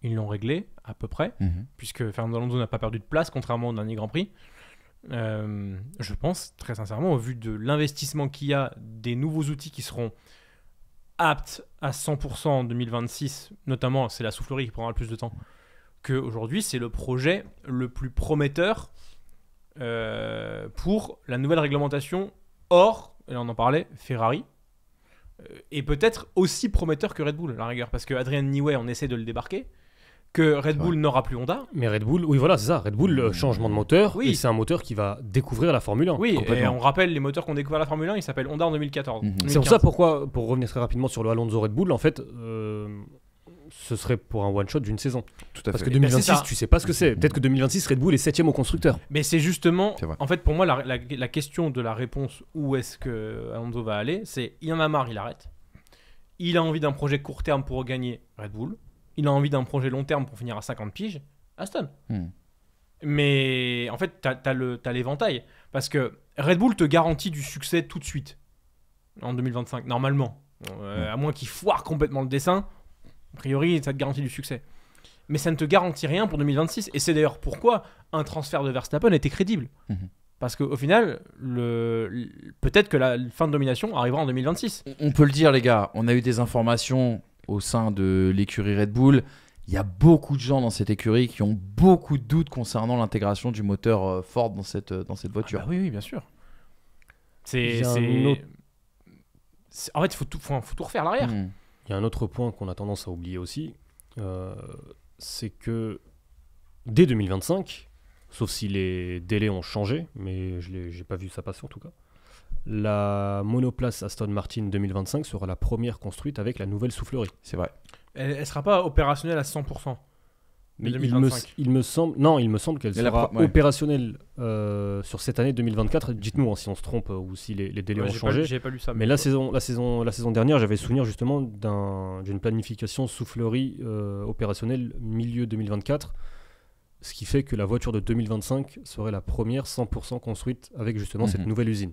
ils l'ont réglé à peu près, mhm. puisque Fernando Alonso n'a pas perdu de place, contrairement au dernier Grand Prix. Euh, je pense très sincèrement, au vu de l'investissement qu'il y a, des nouveaux outils qui seront aptes à 100% en 2026, notamment c'est la soufflerie qui prendra le plus de temps, qu'aujourd'hui c'est le projet le plus prometteur euh, pour la nouvelle réglementation hors, on en parlait, Ferrari, euh, et peut-être aussi prometteur que Red Bull la rigueur, parce que Adrian Newey, on essaie de le débarquer, que Red Bull n'aura plus Honda. Mais Red Bull, oui, voilà, c'est ça. Red Bull, mmh. changement de moteur. Oui. c'est un moteur qui va découvrir la Formule 1. Oui, et on rappelle les moteurs qu'on découvert la Formule 1, ils s'appellent Honda en 2014. Mmh. C'est pour ça pourquoi, pour revenir très rapidement sur le Alonso Red Bull, en fait. Euh, ce serait pour un one shot d'une saison. Tout à Parce que 2026, eh ben, tu sais pas ce que c'est. Peut-être que 2026, Red Bull est septième au constructeur. Mais c'est justement, en fait, pour moi, la, question de la réponse où est-ce que Alonso va aller, c'est il en a marre, il arrête. Il a envie d'un projet court terme pour gagner Red Bull il a envie d'un projet long terme pour finir à 50 piges, Aston. Hmm. Mais en fait, tu as, l'éventail. Parce que Red Bull te garantit du succès tout de suite, en 2025, normalement. Euh, hmm. À moins qu'il foire complètement le dessin, a priori, ça te garantit du succès. Mais ça ne te garantit rien pour 2026. Et c'est d'ailleurs pourquoi un transfert de Verstappen était crédible. Hmm. Parce qu'au final, peut-être que la fin de domination arrivera en 2026. On peut le dire, les gars, on a eu des informations au sein de l'écurie Red Bull. Il y a beaucoup de gens dans cette écurie qui ont beaucoup de doutes concernant l'intégration du moteur euh, Ford dans cette, euh, dans cette ah voiture. Bah oui, oui, bien sûr. C'est. En fait, il faut tout, faut, tout refaire l'arrière. Hmm. Il y a un autre point qu'on a tendance à oublier aussi. Euh, c'est que dès 2025, sauf si les délais ont changé, mais je n'ai pas vu ça passer en tout cas, la monoplace Aston Martin 2025 sera la première construite avec la nouvelle soufflerie. C'est vrai. Elle ne sera pas opérationnelle à 100%. Mais Il, me, semble, non, il me semble qu'elle sera opérationnelle euh, sur cette année 2024. Dites-nous hein, si on se trompe euh, ou si les, délais ont changé. J'ai pas lu ça, mais, la, saison, la, saison, la saison dernière, j'avais souvenir justement d'une planification soufflerie euh, opérationnelle milieu 2024, ce qui fait que la voiture de 2025 serait la première 100% construite avec justement mhm. cette nouvelle usine.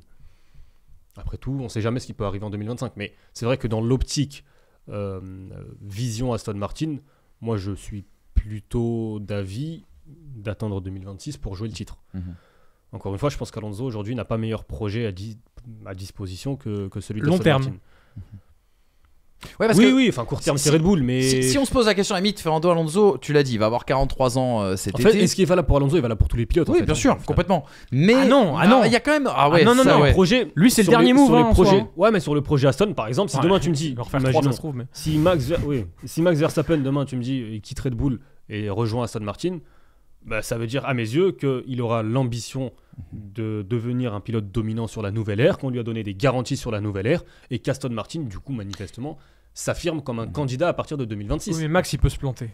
Après tout, on ne sait jamais ce qui peut arriver en 2025. Mais c'est vrai que dans l'optique euh, euh, vision Aston Martin, moi je suis plutôt d'avis d'attendre 2026 pour jouer le titre. Mhm. Encore une fois, je pense qu'Alonso aujourd'hui n'a pas meilleur projet à, à disposition que, celui de Long Martin. Mhm oui, oui, enfin court terme, c'est Red Bull, mais. Si, on se pose la question, à limite, Fernando Alonso, tu l'as dit, il va avoir 43 ans c'est euh, cet en Fait, et ce qu'il est valable pour Alonso Il est valable pour tous les pilotes. Oui, bien hein. sûr, complètement. Mais. Ah non, ah non. Il y a quand même. Ah ouais, ah non, non, non, projet. Lui, c'est le dernier move. Sur hein, Ouais, mais sur le projet Aston, par exemple, si demain tu me dis. mais... si, Max, oui, si Max Verstappen demain tu me dis, il quitte Red Bull et rejoint Aston Martin bah, ça veut dire à mes yeux qu'il aura l'ambition de devenir un pilote dominant sur la nouvelle ère, qu'on lui a donné des garanties sur la nouvelle ère, et qu'Aston Martin, du coup, manifestement, s'affirme comme un candidat à partir de 2026. Oui, mais Max, il peut se planter.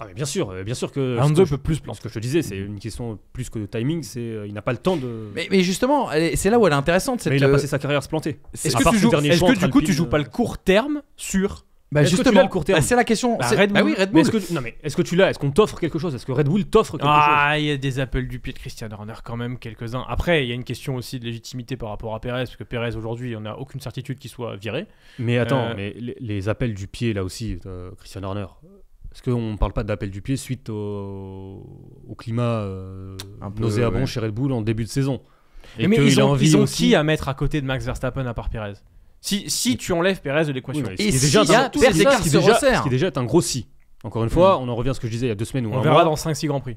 Ah mais bien sûr, euh, bien sûr que deux peut plus planter. Ce que je te disais, c'est une question plus que de timing, c'est euh, il n'a pas le temps de. Mais, justement, c'est là où elle est intéressante. Cette... Mais il a passé sa carrière à se planter. Est-ce que, que du coup, tu joues pas le euh, court terme sur bah justement, bah, c'est la question. Bah, bah oui, est-ce que, non mais est-ce que tu l'as Est-ce qu'on t'offre quelque chose Est-ce que Red Bull t'offre quelque chose Ah, il y a des appels du pied de Christian Horner quand même quelques-uns. Après, il y a une question aussi de légitimité par rapport à Perez parce que Perez aujourd'hui, on n'a aucune certitude qu'il soit viré. Mais attends, euh, mais les, appels du pied là aussi, euh, Christian Horner. Est-ce qu'on ne parle pas d'appel du pied suite au, climat euh, Un peu, nauséabond chez Red Bull en début de saison Et mais, ils, ont, envie aussi... qui à mettre à côté de Max Verstappen à part Perez si, tu enlèves Perez de l'équation. et déjà, il y a tous les écarts qui déjà, ce qui déjà un gros si. Encore une fois, mm. on en revient à ce que je disais il y a deux semaines. on verra dans 5-6 Grands Prix.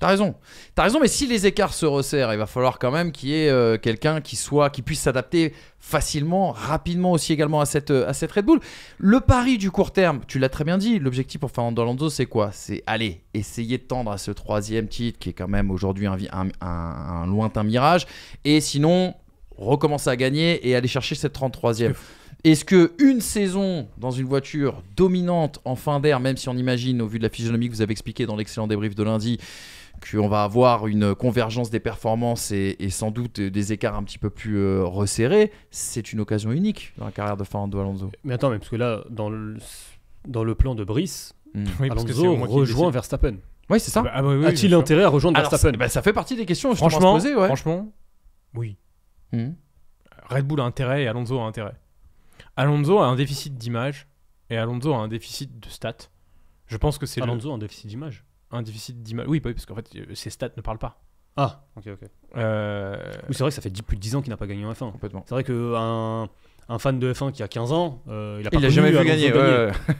T'as raison. T'as raison, mais si les écarts se resserrent, il va falloir quand même qu'il y ait euh, quelqu'un qui soit, qui puisse s'adapter facilement, rapidement aussi également à cette, euh, à cette Red Bull. Le pari du court terme, tu l'as très bien dit, l'objectif pour Fernando Alonso, c'est quoi C'est aller, essayer de tendre à ce troisième titre qui est quand même aujourd'hui un, lointain mirage. Et sinon, recommencer à gagner et aller chercher cette 33e. Est-ce que une saison dans une voiture dominante en fin d'air, même si on imagine au vu de la physionomie que vous avez expliqué dans l'excellent débrief de lundi, qu'on va avoir une convergence des performances et, sans doute des écarts un petit peu plus euh, resserrés, c'est une occasion unique dans la carrière de Fernando Alonso. Mais attends, parce que là, dans le, plan de Brice, hmm. *laughs* Alonso rejoint Verstappen. Oui, c'est ça. Ah bah A-t-il intérêt à rejoindre Verstappen bah, Ça fait partie des questions franchement, Franchement, oui. Hmm. Red Bull a intérêt et Alonso a intérêt. Alonso a un déficit d'image et Alonso a un déficit de stats. Je pense que c'est Alonso un déficit d'image. Un déficit d'image. Oui, parce qu'en fait, ses stats ne parlent pas. Ah, ok, ok. Euh, c'est vrai que ça fait plus de 10 ans qu'il n'a pas gagné en F1. C'est vrai qu'un un fan de F1 qui a 15 ans, euh, il a pas jamais vu gagner.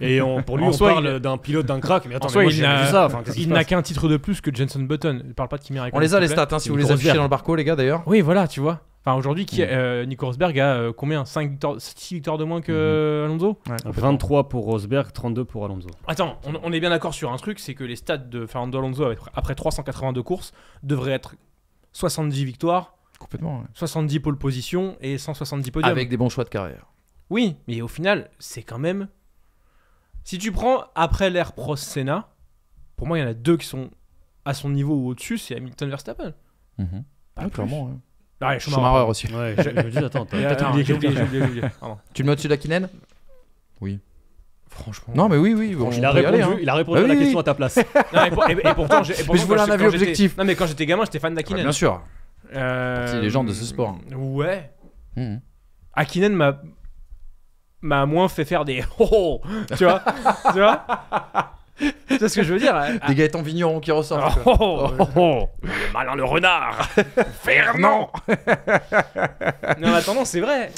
Et on, pour *laughs* lui, on parle d'un pilote, d'un crack. Mais attends, il n'a il n'a qu'un titre de plus que Jenson Button. Il parle pas de Kimi On les a les stats, hein, si vous les affichez dans le barco, les gars, d'ailleurs. Oui, voilà, tu vois. Enfin, aujourd'hui, qui, mm. euh, Nico Rosberg a euh, combien 5 victoires, 6 victoires de moins que mm-hmm. Alonso 23 pour Rosberg, 32 pour Alonso. Attends, on, est bien d'accord sur un truc c'est que les stats de Fernando Alonso après 382 courses devraient être 70 victoires, Complètement, 70 pole position et 170 podiums. Avec des bons choix de carrière. Oui, mais au final, c'est quand même. Si tu prends après l'ère Pro Senna, pour moi, il y en a deux qui sont à son niveau ou au-dessus c'est Hamilton Verstappen. Mmh. Pas clairement. Ouais, ah, Schumacher, Schumacher aussi. Ouais, je, je me dis, attends, t'as *laughs* ah, peut-être oublié Tu le mets au-dessus d'Akinen Oui. Franchement. Non, mais oui, oui. il, a répondu, hein. il, a répondu, à bah la question à ta place. *laughs* et, pour, et, pourtant, j'ai, mais je voulais un avis objectif. Non, mais quand j'étais gamin, j'étais fan d'Akinen. Ah, bien sûr. C'est les gens de ce sport. Ouais. Hmm. Akinen m'a m'a moins fait faire des *laughs* oh, oh, tu vois, tu vois c'est ce que je veux dire. Hein. Des ah. Gaëtan Vigneron qui ressortent. Oh, oh, oh, oh. Le malin le renard *laughs* Fernand *laughs* Non, attendant, c'est vrai.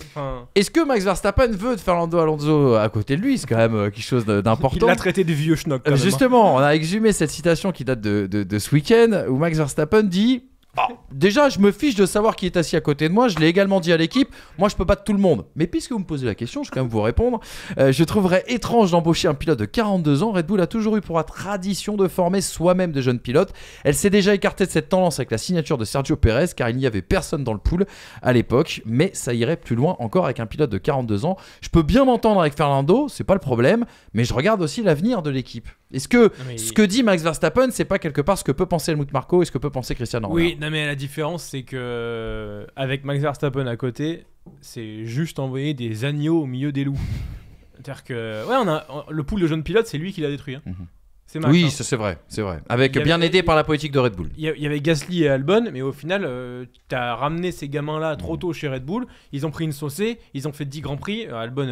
Est-ce que Max Verstappen veut de Fernando Alonso euh, à côté de lui C'est quand même euh, quelque chose d'important. Il l'a traité de vieux schnock. Hein. Justement, on a exhumé cette citation qui date de ce week-end où Max Verstappen dit bah, déjà, je me fiche de savoir qui est assis à côté de moi. Je l'ai également dit à l'équipe. Moi, je peux battre tout le monde. Mais puisque vous me posez la question, je vais quand même vous répondre. Euh, je trouverais étrange d'embaucher un pilote de 42 ans. Red Bull a toujours eu pour la tradition de former soi-même de jeunes pilotes. Elle s'est déjà écartée de cette tendance avec la signature de Sergio Pérez, car il n'y avait personne dans le pool à l'époque. Mais ça irait plus loin encore avec un pilote de 42 ans. Je peux bien m'entendre avec Fernando, c'est pas le problème. Mais je regarde aussi l'avenir de l'équipe. Est-ce que ce que dit Max Verstappen, c'est pas quelque part ce que peut penser Helmut Marco et ce que peut penser Christian Horner mais la différence, c'est que euh, avec Max Verstappen à côté, c'est juste envoyer des agneaux au milieu des loups. *laughs* C'est-à-dire que. Ouais, on a, le pool de jeunes pilotes, c'est lui qui l'a détruit. Hein. Mhm. oui, hein. c'est vrai, c'est vrai. Avec bien aidé par la politique de Red Bull. Il y avait Gasly et Albon, mais au final, euh, tu as ramené ces gamins-là trop mhm. tôt chez Red Bull. Ils ont pris une saucée, ils ont fait 10 grands prix, euh, Albon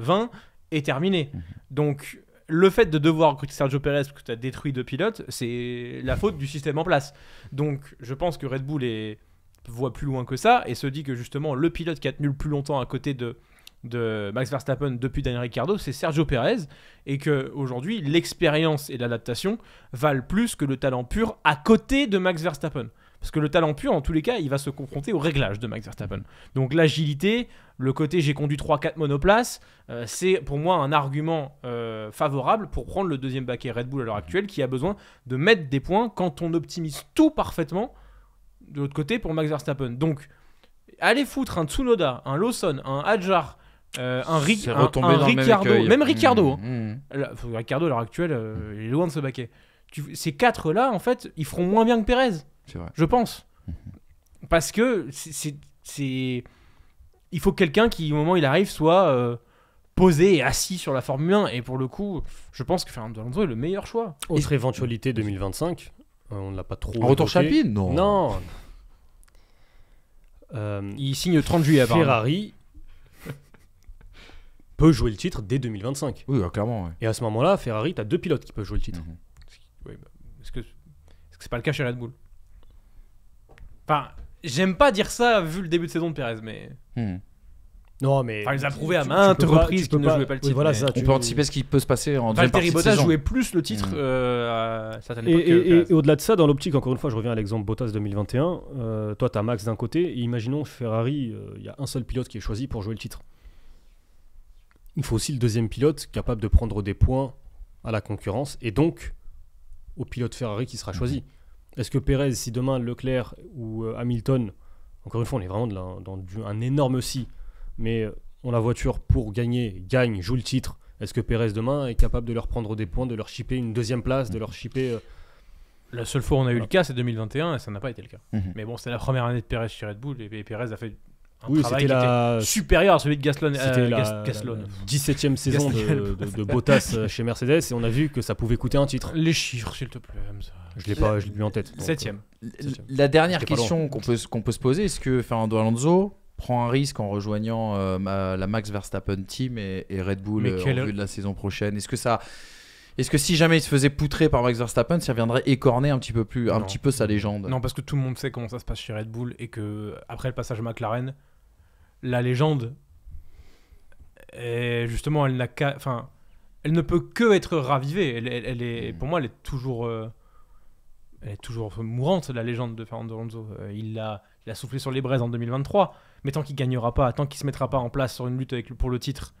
20, et terminé. Mhm. Donc le fait de devoir recruter Sergio Perez parce que tu as détruit deux pilotes, c'est la faute du système en place. Donc je pense que Red Bull voit plus loin que ça et se dit que justement le pilote qui a tenu le plus longtemps à côté de, de Max Verstappen depuis Daniel Ricciardo, c'est Sergio Pérez. et que aujourd'hui l'expérience et l'adaptation valent plus que le talent pur à côté de Max Verstappen. Parce que le talent pur, en tous les cas, il va se confronter au réglage de Max Verstappen. Donc l'agilité, le côté j'ai conduit 3-4 monoplaces, euh, c'est pour moi un argument euh, favorable pour prendre le deuxième baquet Red Bull à l'heure actuelle qui a besoin de mettre des points quand on optimise tout parfaitement de l'autre côté pour Max Verstappen. Donc allez foutre un Tsunoda, un Lawson, un Hadjar, euh, un, Rick, Ricardo, même, Ricardo. Ricardo mmh, hein. mmh, mmh. à l'heure actuelle, il est loin de ce baquet. ces quatre-là, en fait, ils feront moins bien que Perez. Vrai. Je pense. Mhm. Parce que c'est. Il faut quelqu'un qui, au moment où il arrive, soit euh, posé et assis sur la Formule 1. Et pour le coup, je pense que Fernando Alonso est le meilleur choix. Autre éventualité 2025, euh, on ne l'a pas trop. En retour chapitre Non. Non. Euh, il signe le 30 juillet Ferrari peut jouer le titre dès 2025. Oui, bah, clairement. Et à ce moment-là, Ferrari, tu as deux pilotes qui peuvent jouer le titre. Mhm. Bah, est-ce que c'est -ce pas le cas chez Red Bull Enfin, j'aime pas dire ça vu le début de saison de Perez, mais. Hmm. Non, mais. il à maintes reprises ne pas le titre. voilà, tu- peux anticiper ce qui peut se passer en deuxième Bottas jouait plus le titre hmm. euh, à certaines Et, et- au-delà de ça, dans l'optique, encore une fois, je reviens à l'exemple Bottas 2021. Euh, toi, t'as Max d'un côté, et imaginons Ferrari, euh, il y a un seul pilote qui est choisi pour jouer le titre. Il faut aussi le deuxième pilote capable de prendre des points à la concurrence et donc au pilote Ferrari qui sera choisi. Hmm. Est-ce que Pérez, si demain Leclerc ou euh, Hamilton, encore une fois, on est vraiment dans, un énorme si, mais a euh, la voiture pour gagner, gagne, joue le titre, est-ce que Pérez demain est capable de leur prendre des points, de leur chipper une deuxième place, de leur chipper. Euh, la seule fois où on a eu le cas, c'est 2021, et ça n'a pas été le cas. Mhm. Mais bon, c'était la première année de Pérez chez Red Bull, et Pérez a fait oui, c'était la... supérieure supérieur à celui de Gaslon. Euh, c'était la, 17e saison de, de, Bottas euh, chez Mercedes et on a vu que ça pouvait coûter un titre. Les chiffres, s'il te plaît, Hamza. Je l'ai pas, je l'ai mis en tête. 7 euh, la dernière question qu'on peut, peut se poser, est-ce que Fernando Alonso prend un risque en rejoignant la Max Verstappen team et, Red Bull quel... en vue de la saison prochaine Est-ce que ça est-ce que si jamais il se faisait poutrer par Max Verstappen, ça reviendrait écorner un petit peu plus, un petit peu sa légende Non, parce que tout le monde sait comment ça se passe chez Red Bull et que après le passage McLaren, la légende, justement, elle n'a enfin, elle ne peut que être ravivée. Elle, est, mm. pour moi, elle est toujours, euh, elle est toujours mourante la légende de Fernando Alonso. Euh, il l'a, soufflé sur les braises en 2023, mais tant qu'il gagnera pas, tant qu'il se mettra pas en place sur une lutte pour le titre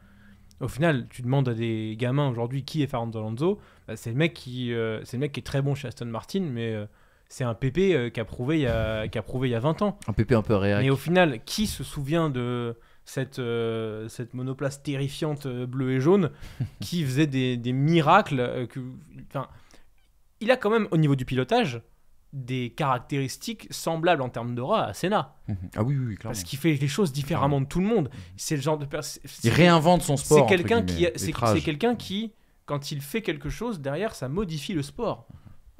au final, tu demandes à des gamins aujourd'hui qui est Fernando Alonso, bah, c'est le mec qui euh, c'est mec qui est très bon chez Aston Martin, mais euh, c'est un PP euh, qui a prouvé il y a qui a prouvé il y a 20 ans. Un PP un peu réel. Mais au final, qui se souvient de cette, cette monoplace terrifiante bleue et jaune *laughs* qui faisait des, miracles que, il a quand même, au niveau du pilotage, des caractéristiques semblables en termes d'aura à Senna. Mhm. Ah oui, oui, clairement. Parce qu'il fait les choses différemment de tout le monde. C'est le genre de personne. Il réinvente son sport. C'est quelqu'un qui, c'est quelqu'un qui, quand il fait quelque chose derrière, ça modifie le sport.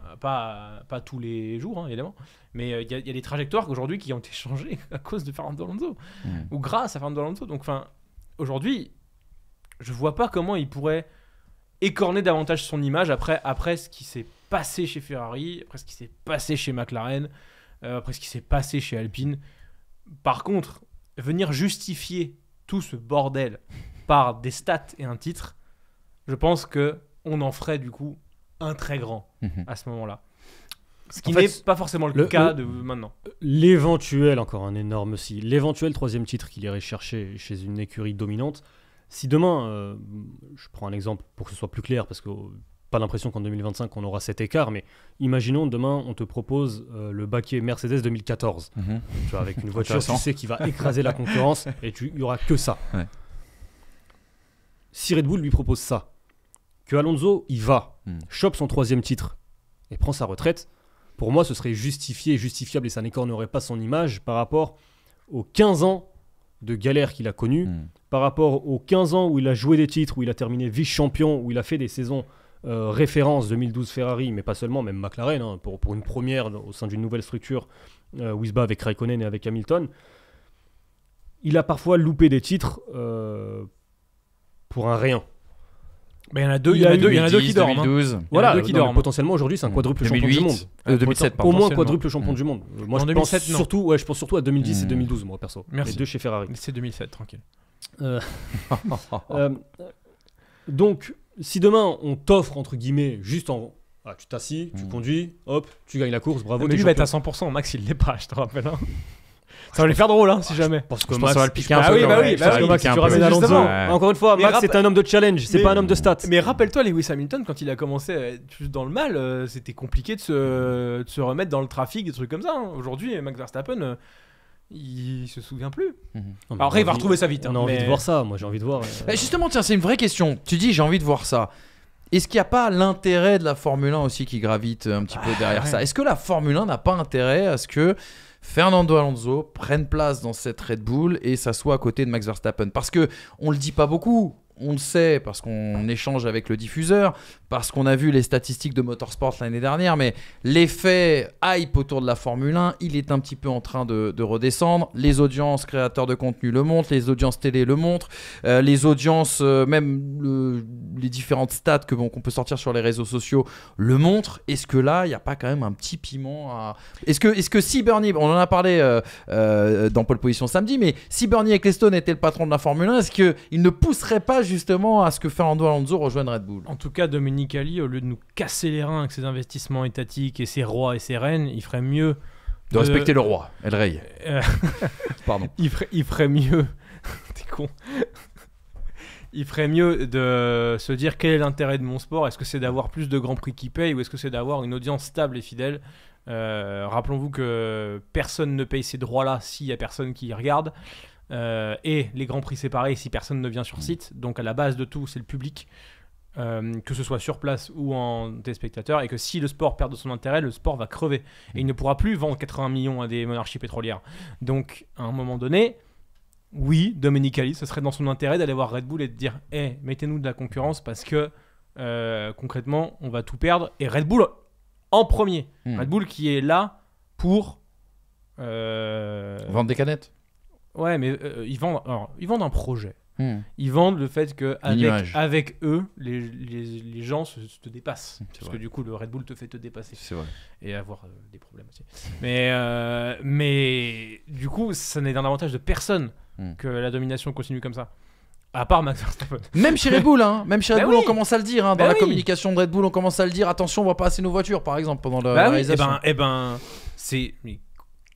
Mhm. Euh, pas, pas tous les jours, hein, évidemment, mais euh, il y, a des trajectoires aujourd'hui qui ont été changées *laughs* à cause de Fernando Alonso mhm. ou grâce à Fernando Alonso. Donc, enfin, aujourd'hui, je vois pas comment il pourrait écorner davantage son image après, après ce qui s'est passé chez Ferrari, après ce qui s'est passé chez McLaren, euh, après ce qui s'est passé chez Alpine. Par contre, venir justifier tout ce bordel par des stats et un titre, je pense que on en ferait du coup un très grand mhm. à ce moment-là. Ce qui n'est pas forcément le, cas de maintenant. L'éventuel, encore un énorme si, l'éventuel troisième titre qu'il irait chercher chez une écurie dominante, si demain, euh, je prends un exemple pour que ce soit plus clair, parce que pas l'impression qu'en 2025 on aura cet écart, mais imaginons demain on te propose euh, le baquet Mercedes 2014, mhm. avec une *laughs* voiture tu sais qui va écraser la concurrence *laughs* et tu y aura que ça. Si Red Bull lui propose ça, que Alonso y va, hmm. chope son troisième titre et prend sa retraite, pour moi ce serait justifié, justifiable et ça n'écornerait pas son image par rapport aux 15 ans de galère qu'il a connu, hmm. par rapport aux 15 ans où il a joué des titres, où il a terminé vice-champion, où il a fait des saisons euh, référence 2012 Ferrari, mais pas seulement, même McLaren, hein, pour, une première au sein d'une nouvelle structure, euh, Wisba avec Raikkonen et avec Hamilton, il a parfois loupé des titres euh, pour un rien. Mais il y en a deux, il y, a, deux, il y en a deux qui dorment. Hein. Voilà, deux qui dorment. potentiellement aujourd'hui, c'est un quadruple champion du monde. 2007, Au moins quadruple champion du mm. monde. Euh, moi, je pense surtout, ouais, je pense surtout à 2010 et 2012, mm. moi perso. Merci. Les deux chez Ferrari. C'est 2007, tranquille. euh, *laughs* Donc, si demain on t'offre, entre guillemets, juste en. Ah, tu t'assis, tu hmm. conduis, hop, tu gagnes la course, bravo. Mais lui va être à 100%, Max il l'est pas, je te rappelle. Hein. Ça va faire drôle, hein, si jamais. Parce que Max, ça va le piquer un Ah oui, bah oui, Max, tu ramènes Alonso. Encore une fois, Max c'est un homme de challenge, c'est pas un homme de stats. Mais rappelle-toi, Lewis Hamilton, quand il a commencé à euh, dans le mal, euh, c'était compliqué de se, remettre dans le trafic, des trucs comme ça. Hein. Aujourd'hui, Max Verstappen, euh, il se souvient plus. Mhm. après, il va retrouver ça vite. Hein, on a envie de voir ça, moi j'ai envie de voir. Euh, bah, justement, tiens, c'est une vraie question. Tu dis j'ai envie de voir ça. Est-ce qu'il n'y a pas l'intérêt de la Formule 1 aussi qui gravite un petit peu ah, derrière ça Est-ce que la Formule 1 n'a pas intérêt à ce que Fernando Alonso prenne place dans cette Red Bull et s'assoit à côté de Max Verstappen Parce que on le dit pas beaucoup, on le sait parce qu'on échange avec le diffuseur, parce qu'on a vu les statistiques de Motorsport l'année dernière, mais l'effet hype autour de la Formule 1, il est un petit peu en train de, redescendre. Les audiences créateurs de contenu le montrent, les audiences télé le montrent, euh, les audiences, euh, même les différentes stats que qu'on peut sortir sur les réseaux sociaux le montrent. Est-ce que là, il n'y a pas quand même un petit piment à... Est-ce que, est que si Bernie, on en a parlé euh, dans Pole Position samedi, mais si Bernie Ecclestone était le patron de la Formule 1, est-ce qu'il ne pousserait pas justement à ce que Fernando Alonso rejoigne Red Bull. En tout cas, Dominique Ali, au lieu de nous casser les reins avec ses investissements étatiques et ses rois et ses reines, il ferait mieux. De, respecter le roi, El Rey. Euh, *laughs* Pardon. Il ferait, mieux. *laughs* T'es con. il ferait mieux de se dire quel est l'intérêt de mon sport. Est-ce que c'est d'avoir plus de grands prix qui payent ou est-ce que c'est d'avoir une audience stable et fidèle euh, Rappelons-vous que personne ne paye ces droits-là s'il n'y a personne qui y regarde. Euh, et les grands prix séparés si personne ne vient sur site. Donc à la base de tout, c'est le public, euh, que ce soit sur place ou en téléspectateur et que si le sport perd de son intérêt, le sport va crever. Et il ne pourra plus vendre 80 millions à des monarchies pétrolières. Donc à un moment donné, oui, Dominicali, ce serait dans son intérêt d'aller voir Red Bull et de dire hé, eh, mettez-nous de la concurrence parce que euh, concrètement, on va tout perdre. Et Red Bull en premier. Hmm. Red Bull qui est là pour. Vendre des canettes Ouais, mais euh, euh, ils, vendent, alors, ils vendent un projet. Hmm. Ils vendent le fait que avec, eux, les, les, gens se, te dépassent. Parce que du coup, le Red Bull te fait te dépasser. C'est Vrai. Et avoir euh, des problèmes aussi. mais, mais du coup, ça n'est d'un avantage de personne hmm. que la domination continue comme ça. À part Max Verstappen. *laughs* Même chez Red Bull, hein. Même chez Red bah Bull, on commence à le dire. Hein. Bah dans la communication de Red Bull, on commence à le dire. Attention, on va pas passer nos voitures, par exemple, pendant la, bah Et eh ben, eh ben c'est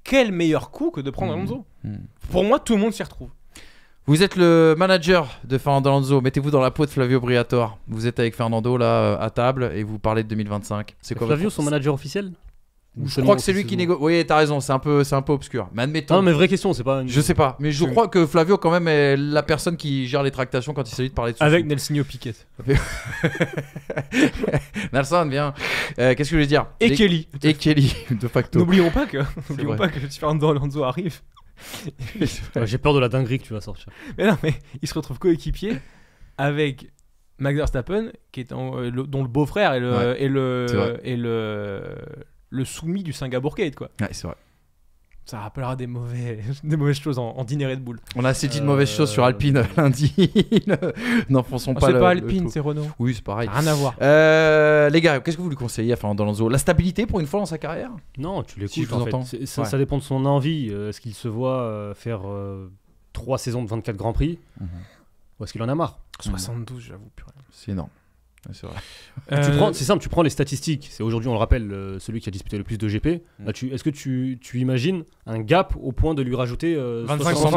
quel meilleur coup que de prendre hmm. Alonso hmm. Pour moi, tout le monde s'y retrouve. Vous êtes le manager de Fernando Alonso. Mettez-vous dans la peau de Flavio Briatore. Vous êtes avec Fernando là euh, à table et vous parlez de 2025. C'est euh, Flavio, son manager officiel je crois que c'est lui qui négocie. Oui, t'as raison, c'est un, peu, c'est un peu obscur. Mais admettons. Non, mais vraie question, c'est pas. Je sais pas, mais je crois que Flavio, quand même, est la personne qui gère les tractations quand il s'agit de parler de Avec *laughs* Nelson Piquet. Nelson, bien Qu'est-ce que je veux dire Et Kelly. Et Kelly, *laughs* de facto. N'oublions pas que, n'oublions pas que Fernando Alonso arrive. *laughs* J'ai peur de la dinguerie que tu vas sortir. Mais non, mais il se retrouve coéquipier avec Max Verstappen, qui est euh, dont le beau-frère est le, et le, et le, le soumis du Singapour quoi. c'est vrai. Ça rappellera *laughs* des, mauvaises choses en, en dîner de boule. On a assez dit de mauvaises choses sur Alpine euh, lundi. *laughs* N'enfonçons ah, pas. C'est pas Alpine, c'est Renault. Oui, c'est pareil. Rien à voir. Euh, les gars, qu'est-ce que vous lui conseillez à Fernando Alonso La stabilité pour une fois dans sa carrière Non, tu l'écoutes. en fait. Ça, dépend de son envie. Euh, est-ce qu'il se voit faire trois saisons de 24 Grands Prix mhm. Ou est-ce qu'il en a marre 72, j'avoue, C'est énorme. C'est vrai. Euh, c'est simple, tu prends les statistiques. C'est aujourd'hui, on le rappelle, euh, celui qui a disputé le plus de GP. Mm. tu, est-ce que tu, tu, imagines un gap au point de lui rajouter 25 euh,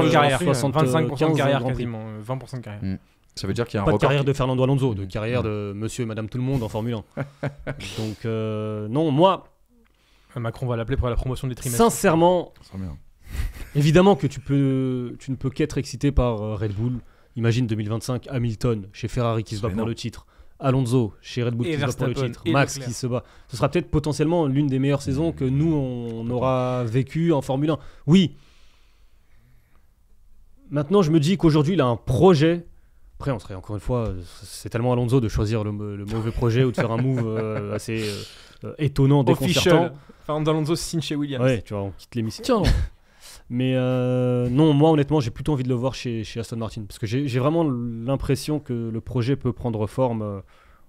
de carrière, 25% de carrière quasiment, mm. 20% de carrière. Ça veut dire qu'il y a Pas un de carrière de Fernando Alonso, de mm. carrière de Monsieur et Madame tout le monde en Formule 1. *laughs* Donc non, moi. Macron va l'appeler pour la promotion des trimestres. Sincèrement, évidemment que tu peux, tu ne peux qu'être excité par Red Bull. Imagine 2025, Hamilton chez Ferrari qui se bat pour le titre. Alonso chez Red Bull qui se bat pour le titre, Max qui se bat. Ce sera peut-être potentiellement l'une des meilleures saisons que nous on aura vécu en Formule 1. Oui. Maintenant, je me dis qu'aujourd'hui, il a un projet. Après, on serait encore une fois, c'est tellement Alonso de choisir le, mauvais projet ou de faire un move euh, *laughs* assez euh, euh, étonnant, déconcertant. Official. Enfin, Alonso signe chez Williams. Ouais, tu vois, on quitte l'émission. Tiens, mais euh, non, moi honnêtement, j'ai plutôt envie de le voir chez, Aston Martin parce que j'ai vraiment l'impression que le projet peut prendre forme euh,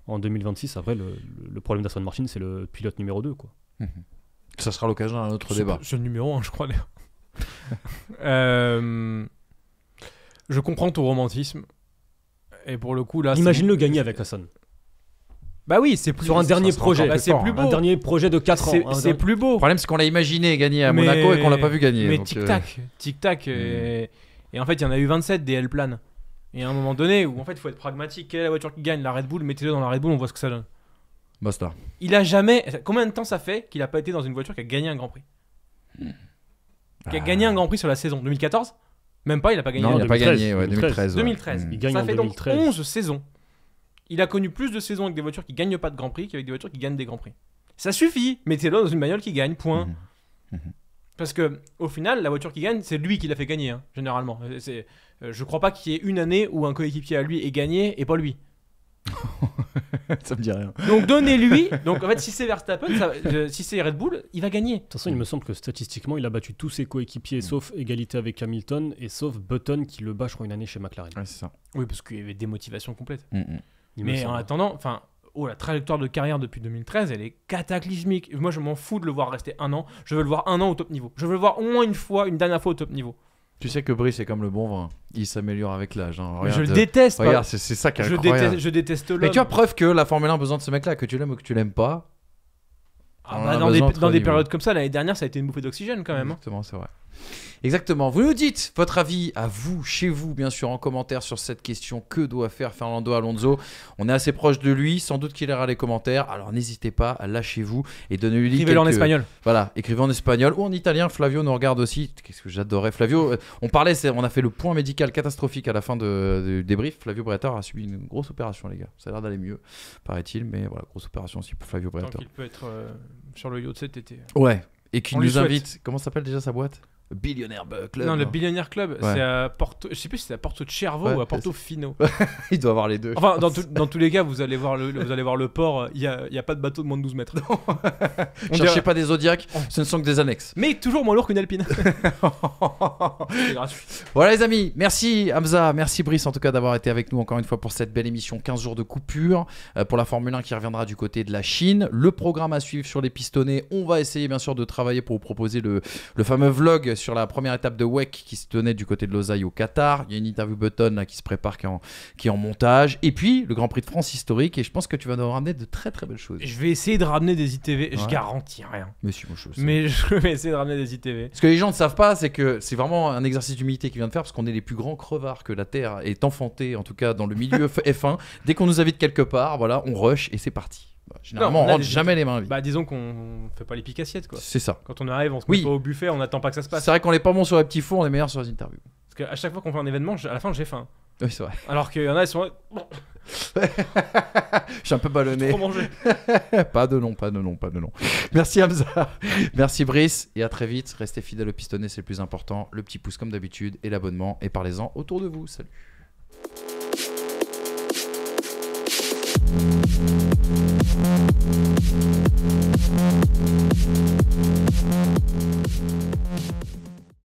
en 2026. Après, le, problème d'Aston Martin, c'est le pilote numéro 2. Quoi. Mhm. Ça sera l'occasion d'un autre débat. C'est le numéro 1, je crois. *laughs* euh, je comprends ton romantisme. Et pour le coup, là. Imagine-le gagner avec Aston. Bah oui, c'est plus sur un dernier projet. Bah, c'est plus hein. beau. Un dernier projet de 4 ans. C'est hein, plus beau. Le problème, c'est qu'on l'a imaginé gagner à Monaco et qu'on l'a pas vu gagner. Mais euh, tic tac, tic tac. Hmm. Euh, et... en fait, il y en a eu 27 des L-planes. Et à un moment donné, où en fait, il faut être pragmatique. Quelle est la voiture qui gagne La Red Bull. Mettez-le dans la Red Bull, on voit ce que ça donne. Basta. Il a jamais. Combien de temps ça fait qu'il a pas été dans une voiture qui a gagné un Grand Prix hmm. Qui a gagné un Grand Prix sur la saison 2014 Même pas. Il a pas gagné. Non, il a 2013. pas gagné. 2013. 2013. ça fait donc 11 saisons il a connu plus de saisons avec des voitures qui gagnent pas de Grand Prix qu'avec des voitures qui gagnent des Grands Prix. Ça suffit, mettez-le dans une bagnole qui gagne, point. Mhm. Mhm. Parce que au final, la voiture qui gagne, c'est lui qui l'a fait gagner, hein, généralement. Euh, euh, je ne crois pas qu'il y ait une année où un coéquipier à lui ait gagné et pas lui. *laughs* ça me dit rien. Donc donnez-lui. Donc en fait, si c'est Verstappen, euh, si c'est Red Bull, il va gagner. De toute façon, il me semble que statistiquement, il a battu tous ses coéquipiers, mm. sauf égalité avec Hamilton et sauf Button qui le bat, je crois, une année chez McLaren. c'est ça. Oui, parce qu'il y avait des motivations complètes. Mm, mm. Mais en attendant, enfin, oh, la trajectoire de carrière depuis 2013, elle est cataclysmique. Moi, je m'en fous de le voir rester un an. Je veux le voir un an au top niveau. Je veux le voir au moins une fois, une dernière fois au top niveau. Tu sais que Brice est comme le bon vin, il s'améliore avec l'âge. Mais hein. je le euh, déteste. Regarde, c'est ça qui est je déteste, je déteste l'homme. Mais tu as preuve que la Formule 1 a besoin de ce mec-là, que tu l'aimes ou que tu l'aimes pas. Ah bah, dans des, dans des périodes comme ça, l'année dernière, ça a été une bouffée d'oxygène quand même. Hein. Exactement, c'est vrai. Exactement. Vous nous dites votre avis à vous, chez vous, bien sûr, en commentaire sur cette question. Que doit faire Fernando Alonso On est assez proche de lui. Sans doute qu'il lira les commentaires. Alors n'hésitez pas, lâchez-vous et donnez-lui. Écrivez-le en espagnol. Voilà, écrivez en espagnol ou en italien. Flavio nous regarde aussi. Qu'est-ce que j'adorais, Flavio. Euh, on parlait, on a fait le point médical catastrophique à la fin de, du débrief. Flavio Bretard a subi une grosse opération, les gars. Ça a l'air d'aller mieux, paraît-il. Mais voilà, grosse opération aussi pour Flavio Tant qu'il peut être euh, sur le yacht cet été. Ouais, et qui nous invite. Comment s'appelle déjà sa boîte Billionnaire Club. Non, le hein. Billionnaire Club, c'est à Porto. Je sais plus si c'est à Porto de Cervo ou à Porto Fino. *laughs* il doit avoir les deux. Enfin, dans, dans, tous les cas, vous allez voir le, vous allez voir le port. Il n'y a, y a, pas de bateau de moins de 12 mètres. Non. *laughs* Cherchez pas des Zodiacs, ce ne sont que des annexes. Mais toujours moins lourd qu'une Alpine. *laughs* c'est gratuit. Voilà, les amis. Merci Hamza, merci Brice en tout cas d'avoir été avec nous encore une fois pour cette belle émission. 15 jours de coupure euh, pour la Formule 1 qui reviendra du côté de la Chine. Le programme à suivre sur les pistonnets On va essayer bien sûr de travailler pour vous proposer le, le fameux vlog sur la première étape de WEC qui se tenait du côté de Losail au Qatar. Il y a une interview Button qui se prépare, qui est, en, montage. Et puis, le Grand Prix de France historique. Et je pense que tu vas nous ramener de très très belles choses. Je vais essayer de ramener des ITV. Je garantis rien. Mais Mais je vais essayer de ramener des ITV. Ce que les gens ne savent pas, c'est que c'est vraiment un exercice d'humilité qui vient de faire parce qu'on est les plus grands crevards que la Terre est enfantée, en tout cas dans le milieu *laughs* F1. Dès qu'on nous invite quelque part, voilà, on rush et c'est parti. Bah, généralement, on, on rentre jamais les mains vides. Bah, disons qu'on fait pas les piques assiettes, quoi. C'est ça. Quand on arrive, on se met pas au buffet, on attend pas que ça se passe. C'est vrai qu'on est pas bon sur les petits fours, on est meilleur sur les interviews. Parce qu'à chaque fois qu'on fait un événement, à la fin, j'ai faim. Oui, c'est vrai. Alors qu'il y en a, ils sont. *laughs* je suis un peu ballonné. *laughs* pas de nom, pas de nom, pas de nom. Merci Hamza. Merci Brice. Et à très vite. Restez fidèles au pistonnet, c'est le plus important. Le petit pouce comme d'habitude et l'abonnement. Et parlez-en autour de vous. Salut. Thank you.